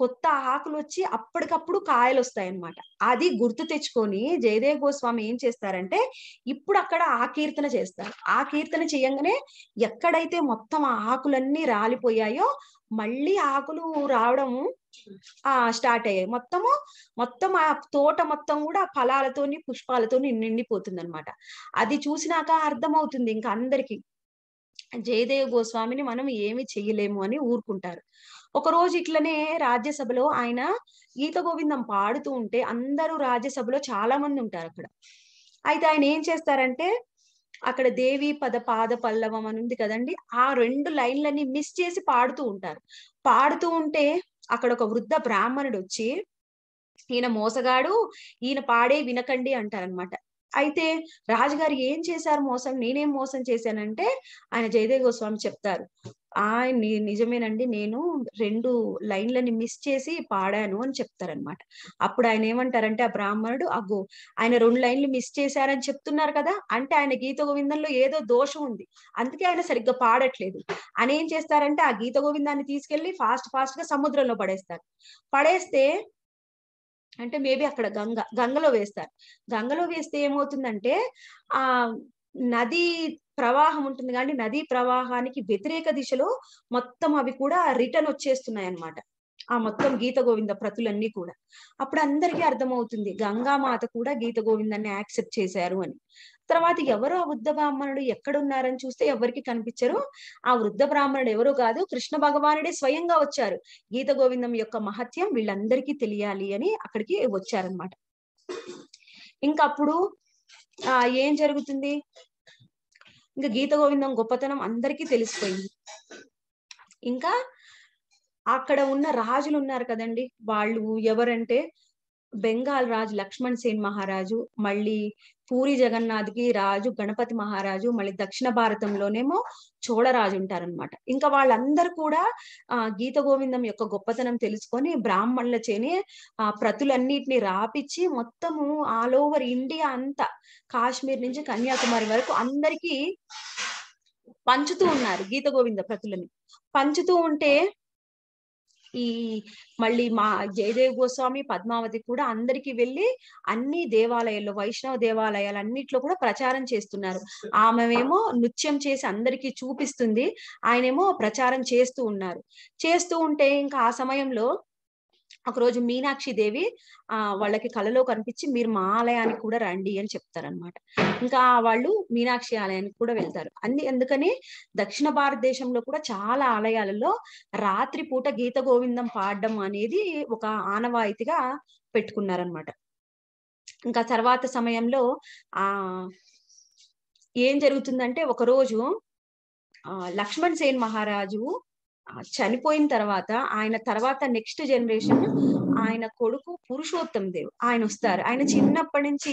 కొత్త ఆకులు వచ్చి అప్పటికప్పుడు కాయలు వస్తాయన్నమాట అది గుర్తు తెచ్చుకొని జయదేవ గోస్వామి ఏం చేస్తారంటే ఇప్పుడు అక్కడ ఆ కీర్తన చేస్తారు ఆ కీర్తన చేయంగానే ఎక్కడైతే మొత్తం ఆ ఆకులన్నీ రాలిపోయాయో మళ్ళీ ఆకులు రావడము ఆ స్టార్ట్ అయ్యాయి మొత్తము మొత్తం ఆ తోట మొత్తం కూడా ఫలాలతోని పుష్పాలతోని నిండిపోతుంది అనమాట అది చూసినాక అర్థమవుతుంది ఇంకా అందరికి జయదేవ్ గోస్వామిని మనం ఏమి చెయ్యలేము అని ఊరుకుంటారు ఒక రోజు ఇట్లనే రాజ్యసభలో ఆయన గీత గోవిందం పాడుతూ ఉంటే అందరూ రాజ్యసభలో చాలా మంది ఉంటారు అక్కడ అయితే ఆయన ఏం చేస్తారంటే అక్కడ దేవి పద పాద పల్లవం అని ఉంది కదండి ఆ రెండు లైన్లని మిస్ చేసి పాడుతూ ఉంటారు పాడుతూ ఉంటే అక్కడ ఒక వృద్ధ బ్రాహ్మణుడు వచ్చి ఈయన మోసగాడు ఈయన పాడే వినకండి అంటారనమాట అయితే రాజుగారు ఏం చేశారు మోసం నేనేం మోసం చేశానంటే ఆయన జయదేవ గోస్వామి చెప్తారు ఆ నిజమేనండి నేను రెండు లైన్లని మిస్ చేసి పాడాను అని చెప్తారనమాట అప్పుడు ఆయన ఏమంటారంటే ఆ బ్రాహ్మణుడు అగో ఆయన రెండు లైన్లు మిస్ చేశారని చెప్తున్నారు కదా అంటే ఆయన గీత గోవిందంలో ఏదో దోషం ఉంది అందుకే ఆయన సరిగ్గా పాడట్లేదు ఆయన ఏం చేస్తారంటే ఆ గీత గోవిందాన్ని తీసుకెళ్లి ఫాస్ట్ ఫాస్ట్ గా సముద్రంలో పడేస్తారు పడేస్తే అంటే మేబీ అక్కడ గంగ గంగలో వేస్తారు గంగలో వేస్తే ఏమవుతుందంటే ఆ నది ప్రవాహం ఉంటుంది కానీ నదీ ప్రవాహానికి వ్యతిరేక దిశలో మొత్తం అవి కూడా రిటర్న్ వచ్చేస్తున్నాయి అన్నమాట ఆ మొత్తం గీత గోవింద ప్రతులన్నీ కూడా అప్పుడు అందరికీ అర్థమవుతుంది గంగామాత కూడా గీత గోవిందాన్ని యాక్సెప్ట్ చేశారు అని తర్వాత ఎవరు ఆ వృద్ధ బ్రాహ్మణుడు ఎక్కడున్నారని చూస్తే ఎవరికి కనిపించరు ఆ వృద్ధ బ్రాహ్మణుడు ఎవరు కాదు కృష్ణ భగవానుడే స్వయంగా వచ్చారు గీత గోవిందం యొక్క మహత్యం వీళ్ళందరికీ తెలియాలి అని అక్కడికి వచ్చారనమాట ఇంకా అప్పుడు ఆ ఏం జరుగుతుంది ఇంకా గీత గోవిందం గొప్పతనం అందరికీ తెలిసిపోయింది ఇంకా అక్కడ ఉన్న రాజులు ఉన్నారు కదండి వాళ్ళు ఎవరంటే బెంగాల్ రాజు లక్ష్మణ్ సేన్ మహారాజు మళ్ళీ పూరి జగన్నాథ్కి రాజు గణపతి మహారాజు మళ్ళీ దక్షిణ భారతంలోనేమో చోళరాజు ఉంటారనమాట ఇంకా వాళ్ళందరూ కూడా ఆ గీత గోవిందం యొక్క గొప్పతనం తెలుసుకొని బ్రాహ్మణుల చేని ఆ ప్రతులన్నిటిని రాపిచ్చి మొత్తము ఆల్ ఓవర్ ఇండియా అంతా కాశ్మీర్ నుంచి కన్యాకుమారి వరకు అందరికీ పంచుతూ ఉన్నారు గీత గోవింద ప్రతులని పంచుతూ ఉంటే ఈ మళ్ళీ మా జయదేవ్ గోస్వామి పద్మావతి కూడా అందరికి వెళ్ళి అన్ని దేవాలయాల్లో వైష్ణవ దేవాలయాలు అన్నిట్లో కూడా ప్రచారం చేస్తున్నారు ఆమెమేమో నృత్యం చేసి అందరికి చూపిస్తుంది ఆయనేమో ప్రచారం చేస్తూ ఉన్నారు చేస్తూ ఉంటే ఇంకా ఆ సమయంలో ఒకరోజు మీనాక్షి దేవి ఆ వాళ్ళకి కళలో కనిపించి మీరు మా ఆలయానికి కూడా రండి అని చెప్తారనమాట ఇంకా వాళ్ళు మీనాక్షి ఆలయానికి కూడా వెళ్తారు అన్ని ఎందుకని దక్షిణ భారతదేశంలో కూడా చాలా ఆలయాలలో రాత్రి పూట గీత గోవిందం పాడడం అనేది ఒక ఆనవాయితీగా పెట్టుకున్నారనమాట ఇంకా తర్వాత సమయంలో ఆ ఏం జరుగుతుందంటే ఒకరోజు లక్ష్మణ్ సేన్ మహారాజు చనిపోయిన తర్వాత ఆయన తర్వాత నెక్స్ట్ జనరేషన్ ఆయన కొడుకు పురుషోత్తం దేవ్ ఆయన వస్తారు ఆయన చిన్నప్పటి నుంచి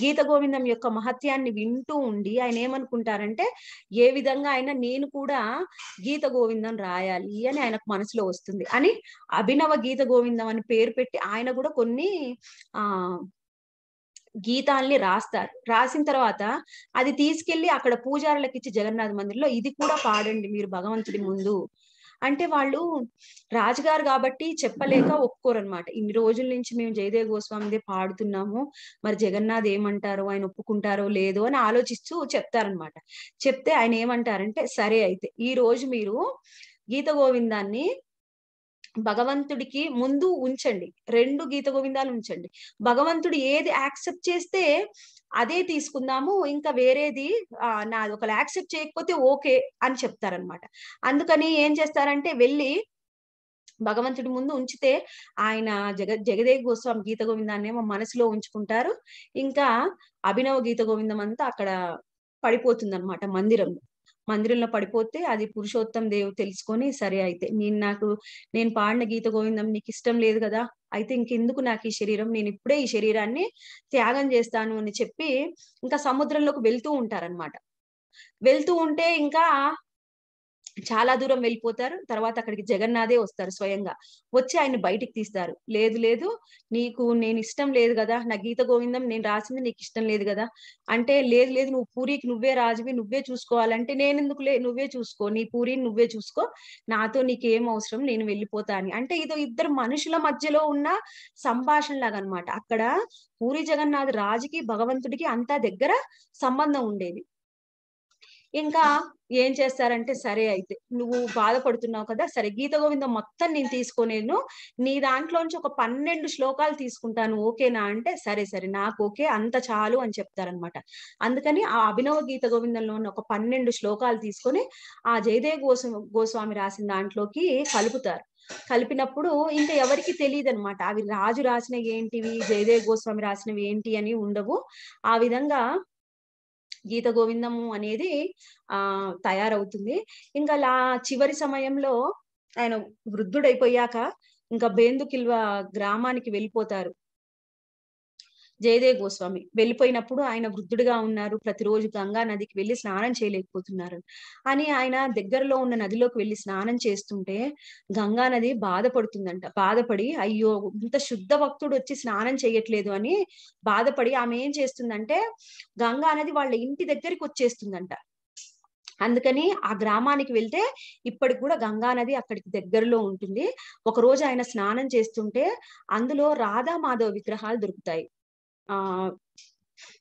గీత గోవిందం యొక్క మహత్యాన్ని వింటూ ఉండి ఆయన ఏమనుకుంటారంటే ఏ విధంగా ఆయన నేను కూడా గీత గోవిందం రాయాలి అని ఆయనకు మనసులో వస్తుంది అని అభినవ గీత గోవిందం అని పేరు పెట్టి ఆయన కూడా కొన్ని ఆ గీతాల్ని రాస్తారు రాసిన తర్వాత అది తీసుకెళ్లి అక్కడ పూజారులకు ఇచ్చి జగన్నాథ్ మందిర్లో ఇది కూడా పాడండి మీరు భగవంతుడి ముందు అంటే వాళ్ళు రాజుగారు కాబట్టి చెప్పలేక hmm. ఒప్పుకోరు అనమాట ఇన్ని రోజుల నుంచి మేము జయదేవ్ గోస్వామిదే పాడుతున్నాము మరి జగన్నాథ్ ఏమంటారో ఆయన ఒప్పుకుంటారో లేదో అని ఆలోచిస్తూ చెప్తారనమాట చెప్తే ఆయన ఏమంటారంటే సరే అయితే ఈ రోజు మీరు గీత గోవిందాన్ని భగవంతుడికి ముందు ఉంచండి రెండు గీత గోవిందాలు ఉంచండి భగవంతుడు ఏది యాక్సెప్ట్ చేస్తే అదే తీసుకుందాము ఇంకా వేరేది నా ఒకవేళ యాక్సెప్ట్ చేయకపోతే ఓకే అని చెప్తారనమాట అందుకని ఏం చేస్తారంటే వెళ్ళి భగవంతుడి ముందు ఉంచితే ఆయన జగ జగదేవ గోస్వామి గీత గోవిందాన్ని ఏమో మనసులో ఉంచుకుంటారు ఇంకా అభినవ గీత గోవిందం అంతా అక్కడ పడిపోతుంది అనమాట మందిరంలో మందిరంలో పడిపోతే అది పురుషోత్తం దేవు తెలుసుకొని సరే అయితే నేను నాకు నేను పాడిన గీత గోవిందం నీకు ఇష్టం లేదు కదా అయితే ఇంకెందుకు నాకు ఈ శరీరం నేను ఇప్పుడే ఈ శరీరాన్ని త్యాగం చేస్తాను అని చెప్పి ఇంకా సముద్రంలోకి వెళ్తూ ఉంటారనమాట వెళ్తూ ఉంటే ఇంకా చాలా దూరం వెళ్ళిపోతారు తర్వాత అక్కడికి జగన్నాథే వస్తారు స్వయంగా వచ్చి ఆయన బయటికి తీస్తారు లేదు లేదు నీకు నేను ఇష్టం లేదు కదా నా గీత గోవిందం నేను రాసింది నీకు ఇష్టం లేదు కదా అంటే లేదు లేదు నువ్వు పూరికి నువ్వే రాజువి నువ్వే చూసుకోవాలంటే నేను ఎందుకు లే నువ్వే చూసుకో నీ పూరిని నువ్వే చూసుకో నాతో నీకు ఏం అవసరం నేను వెళ్ళిపోతా అని అంటే ఇదో ఇద్దరు మనుషుల మధ్యలో ఉన్న సంభాషణ లాగా అక్కడ పూరి జగన్నాథ్ రాజుకి భగవంతుడికి అంతా దగ్గర సంబంధం ఉండేది ఇంకా ఏం చేస్తారంటే సరే అయితే నువ్వు బాధపడుతున్నావు కదా సరే గీత గోవిందం మొత్తం నేను తీసుకోలేను నీ దాంట్లోంచి ఒక పన్నెండు శ్లోకాలు తీసుకుంటాను ఓకేనా అంటే సరే సరే నాకు ఓకే అంత చాలు అని చెప్తారనమాట అందుకని ఆ అభినవ గీత గోవిందంలో ఉన్న ఒక పన్నెండు శ్లోకాలు తీసుకొని ఆ జయదేవ గోస్ గోస్వామి రాసిన దాంట్లోకి కలుపుతారు కలిపినప్పుడు ఇంకా ఎవరికి తెలియదు అనమాట అవి రాజు రాసినవి ఏంటివి జయదేవ గోస్వామి రాసినవి ఏంటి అని ఉండవు ఆ విధంగా గీత గోవిందము అనేది ఆ తయారవుతుంది ఇంకా లా చివరి సమయంలో ఆయన వృద్ధుడైపోయాక ఇంకా బేందుకిల్వ గ్రామానికి వెళ్ళిపోతారు జయదేవ గోస్వామి వెళ్ళిపోయినప్పుడు ఆయన వృద్ధుడిగా ఉన్నారు ప్రతిరోజు గంగా నదికి వెళ్ళి స్నానం చేయలేకపోతున్నారు అని ఆయన దగ్గరలో ఉన్న నదిలోకి వెళ్ళి స్నానం చేస్తుంటే గంగా నది బాధపడుతుందంట బాధపడి అయ్యో ఇంత శుద్ధ భక్తుడు వచ్చి స్నానం చేయట్లేదు అని బాధపడి ఆమె ఏం చేస్తుందంటే గంగా నది వాళ్ళ ఇంటి దగ్గరికి వచ్చేస్తుందంట అందుకని ఆ గ్రామానికి వెళ్తే ఇప్పటికి కూడా గంగా నది అక్కడికి దగ్గరలో ఉంటుంది ఒక రోజు ఆయన స్నానం చేస్తుంటే అందులో రాధా మాధవ విగ్రహాలు దొరుకుతాయి ఆ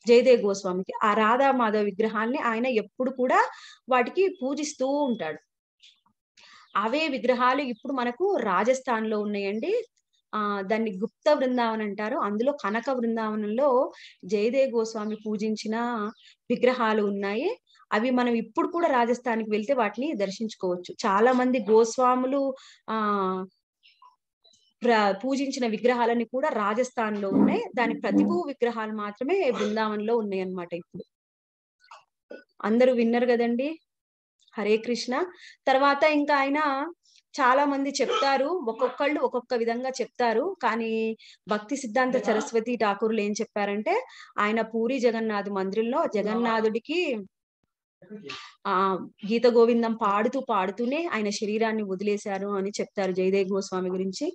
జయదేవ్ గోస్వామికి ఆ రాధా మాధవ విగ్రహాన్ని ఆయన ఎప్పుడు కూడా వాటికి పూజిస్తూ ఉంటాడు అవే విగ్రహాలు ఇప్పుడు మనకు రాజస్థాన్ లో ఉన్నాయండి ఆ దాన్ని గుప్త బృందావనం అంటారు అందులో కనక బృందావనంలో జయదేవ్ గోస్వామి పూజించిన విగ్రహాలు ఉన్నాయి అవి మనం ఇప్పుడు కూడా రాజస్థాన్కి వెళ్తే వాటిని దర్శించుకోవచ్చు చాలా మంది గోస్వాములు ఆ పూజించిన విగ్రహాలన్నీ కూడా రాజస్థాన్ లో ఉన్నాయి దాని ప్రతిభూ విగ్రహాలు మాత్రమే బృందావన్ లో ఉన్నాయి అనమాట ఇప్పుడు అందరూ విన్నారు కదండి హరే కృష్ణ తర్వాత ఇంకా ఆయన చాలా మంది చెప్తారు ఒక్కొక్కళ్ళు ఒక్కొక్క విధంగా చెప్తారు కానీ భక్తి సిద్ధాంత సరస్వతి ఠాకూర్లు ఏం చెప్పారంటే ఆయన పూరి జగన్నాథ్ మందిరంలో జగన్నాథుడికి ఆ గీత గోవిందం పాడుతూ పాడుతూనే ఆయన శరీరాన్ని వదిలేశారు అని చెప్తారు జయదేవ్ గోస్వామి గురించి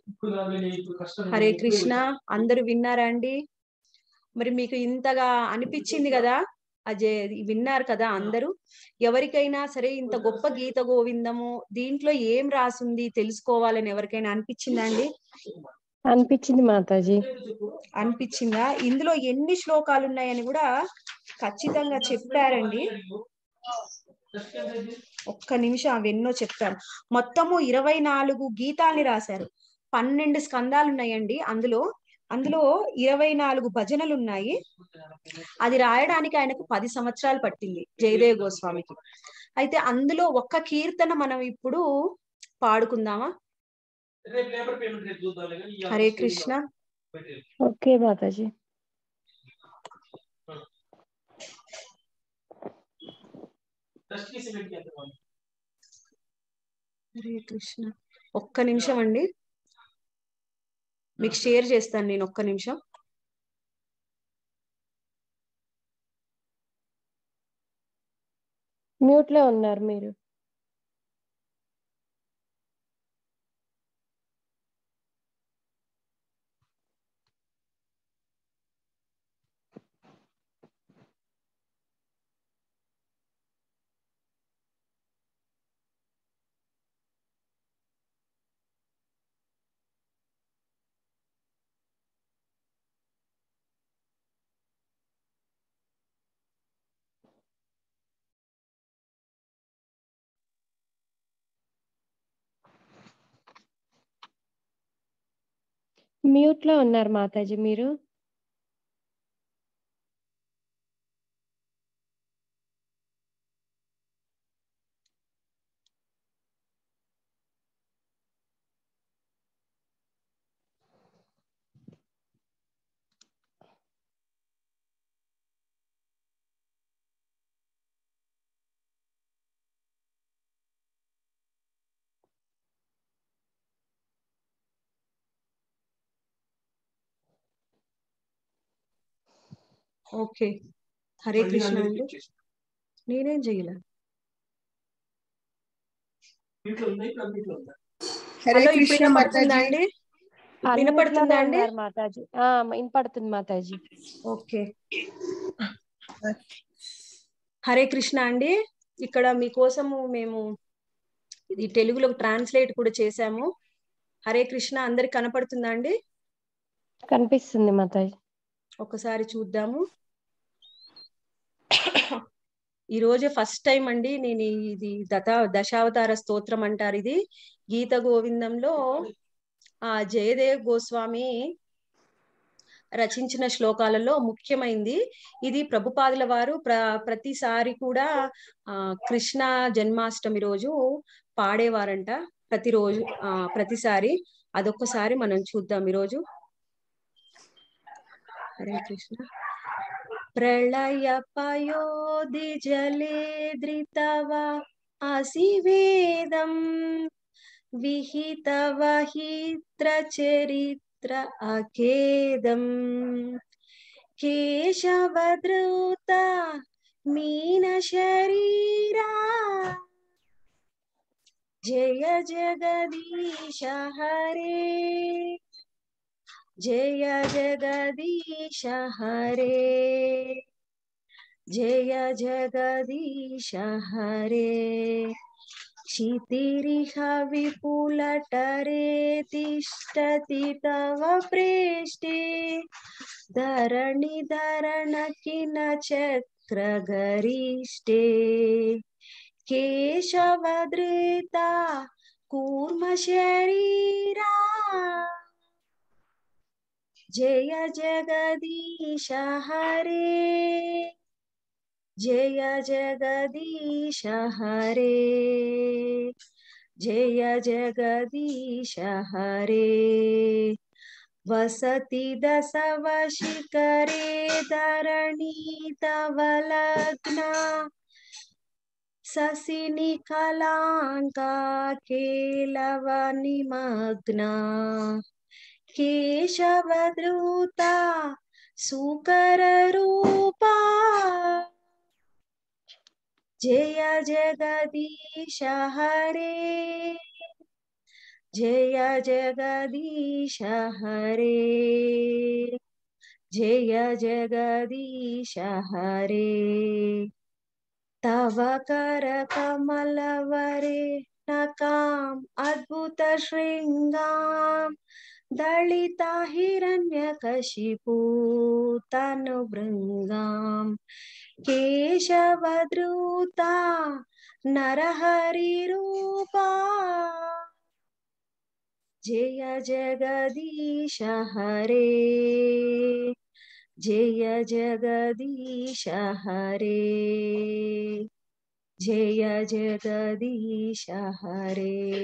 హరే కృష్ణ అందరూ విన్నారా అండి మరి మీకు ఇంతగా అనిపించింది కదా అజే విన్నారు కదా అందరూ ఎవరికైనా సరే ఇంత గొప్ప గీత గోవిందము దీంట్లో ఏం రాసింది తెలుసుకోవాలని ఎవరికైనా అనిపించిందా అండి అనిపించింది మాతాజీ అనిపించిందా ఇందులో ఎన్ని శ్లోకాలు ఉన్నాయని కూడా ఖచ్చితంగా చెప్పారండి ఒక్క నిమిషం అవి ఎన్నో చెప్తాను మొత్తము ఇరవై నాలుగు గీతాల్ని రాశారు పన్నెండు స్కందాలు ఉన్నాయండి అందులో అందులో ఇరవై నాలుగు భజనలు ఉన్నాయి అది రాయడానికి ఆయనకు పది సంవత్సరాలు పట్టింది జయదేవ గోస్వామికి అయితే అందులో ఒక్క కీర్తన మనం ఇప్పుడు పాడుకుందామా హరే కృష్ణ ఓకే బాబాజీ హరే కృష్ణ ఒక్క నిమిషం అండి మీకు షేర్ చేస్తాను నేను ఒక్క నిమిషం మ్యూట్ లో ఉన్నారు మీరు మ్యూట్‌లో ఉన్నారు మాతాజీ మీరు. ఓకే హరే కృష్ణ అండి నేనేం చేయలే హరే కృష్ణ అండి వినపడుతుంది ఓకే హరే కృష్ణ అండి ఇక్కడ మీకోసము మేము ఇది తెలుగులో ట్రాన్స్లేట్ కూడా చేశాము హరే కృష్ణ అందరికి కనపడుతుందా అండి కనిపిస్తుంది మాతాజీ ఒకసారి చూద్దాము ఈ రోజే ఫస్ట్ టైం అండి నేను ఇది దత దశావతార స్తోత్రం అంటారు ఇది గీత గోవిందంలో ఆ జయదేవ్ గోస్వామి రచించిన శ్లోకాలలో ముఖ్యమైంది ఇది ప్రభుపాదుల వారు ప్ర ప్రతిసారి కూడా ఆ కృష్ణ జన్మాష్టమి రోజు పాడేవారంట ప్రతిరోజు ఆ ప్రతిసారి అదొక్కసారి మనం చూద్దాం ఈరోజు हरे कृष्ण प्रलय प्रलयपयोधि जले धृतवा आसिवेदम् विहितवहित्रचरित्र अखेदम् केशवद्रुता मीनशरीरा जय जगदीश हरे जय जगदीश हरे जय जगदीश हरे क्षितिरिह विपुलटरे तिष्ठति तव प्रेष्टे धरणि धरणकिन चक्रगरिष्ठे केशवधृता कूर्मशरीरा जय जगदीश हरे जय जगदीश हरे जय जगदीश हरे वसति दशवशिकरे धरणी तव लग्ना ससिनिकलाङ्का केलवनिमग्ना केशवद्रुता सुकररूपा जय जगदीश हरे जय जगदीश हरे जय जगदीश हरे तव नकाम अद्भुत श्रृंगाम दलिता हिण्य तनुभृङ्गाम् केशवद्रुता नरहरिरूपा जय जगदीश हरे जय जगदीश हरे जय जगदीश हरे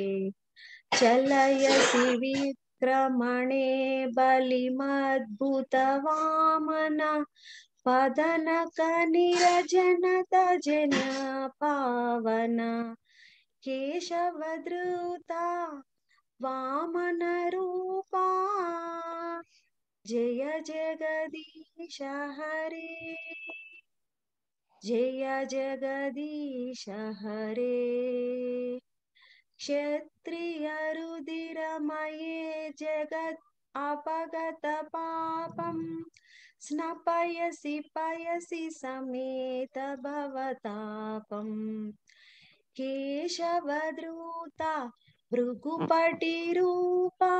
शिवी क्रमणे पदनक निरजन पदनकनिरजनतजन पावन केशवधृता वामनरूपा जय जगदीश हरे जय जगदीश हरे क्षत्रियरुदिरमये जगत् अपगतपापम् स्नपयसि पयसि समेत भवतापम् केशवद्रूता भृगुपटिरूपा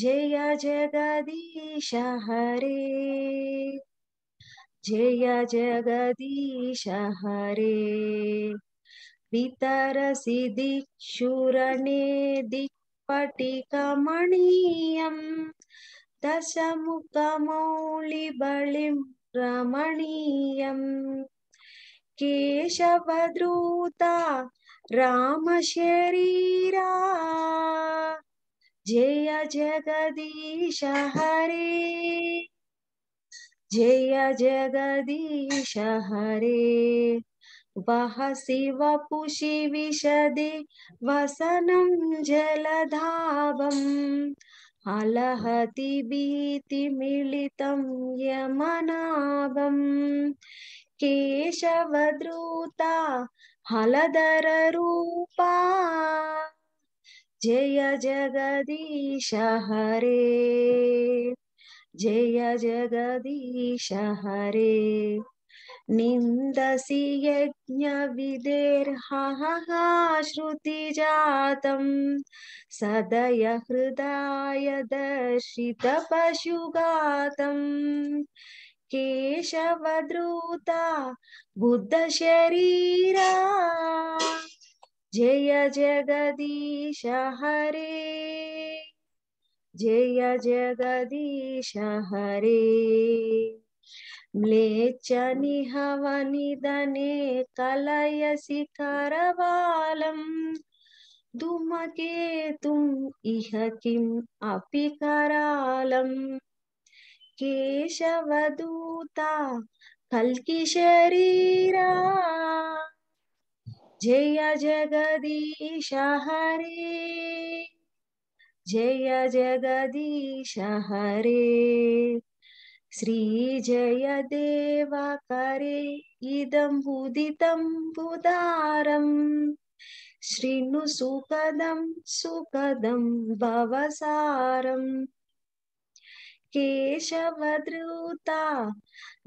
जय जगदीश हरे जय जगदीश हरे वितरसि दिक्षुरणे दिक्पटिकमणीयं दशमुखमौलिबलिं रमणीयम् केशवद्रूता रामशरीरा जय जगदीश हरे जय जगदीश हरे वहसि विशदे वसनं जलधाभम् अलहति भीतिमिलितं यमनाभम् केशवद्रुता हलधररूपा जय जगदीश हरे जय जगदीश हरे निन्दसि यज्ञविदेर्हः श्रुतिजातम् सदय हृदाय दर्शितपशुगातम् केशवद्रुता बुद्धशरीरा जय जगदीश हरे जय जगदीश हरे म्लेच्छनिह वनिदने कलयसि करवालम् धूमकेतुम् इह किम् अपि करालम् केशवदूता कल्किशरीरा जय जगदीश हरे जय जगदीश हरे श्रीजयदेवाकरे इदम्बुदितं बुदारम् शृणु सुखदं सुखदं भवसारम् केशवधृता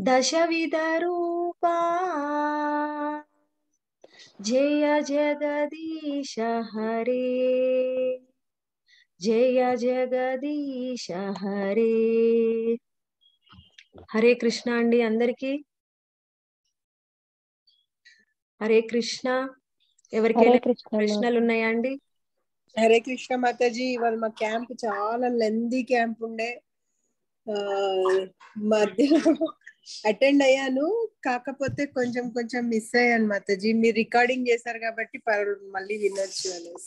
दशविधरूपा जय जगदीश हरे जय जगदीश हरे హరే కృష్ణ అండి అందరికి హరే కృష్ణ ఎవరికైనా ప్రశ్నలు ఉన్నాయా అండి హరే కృష్ణ మాతాజీ ఇవాళ మా క్యాంప్ చాలా లెందీ క్యాంప్ ఉండే మధ్యలో అటెండ్ అయ్యాను కాకపోతే కొంచెం కొంచెం మిస్ అయ్యాను మాతాజీ మీరు రికార్డింగ్ చేశారు కాబట్టి మళ్ళీ వినొచ్చు అనేసి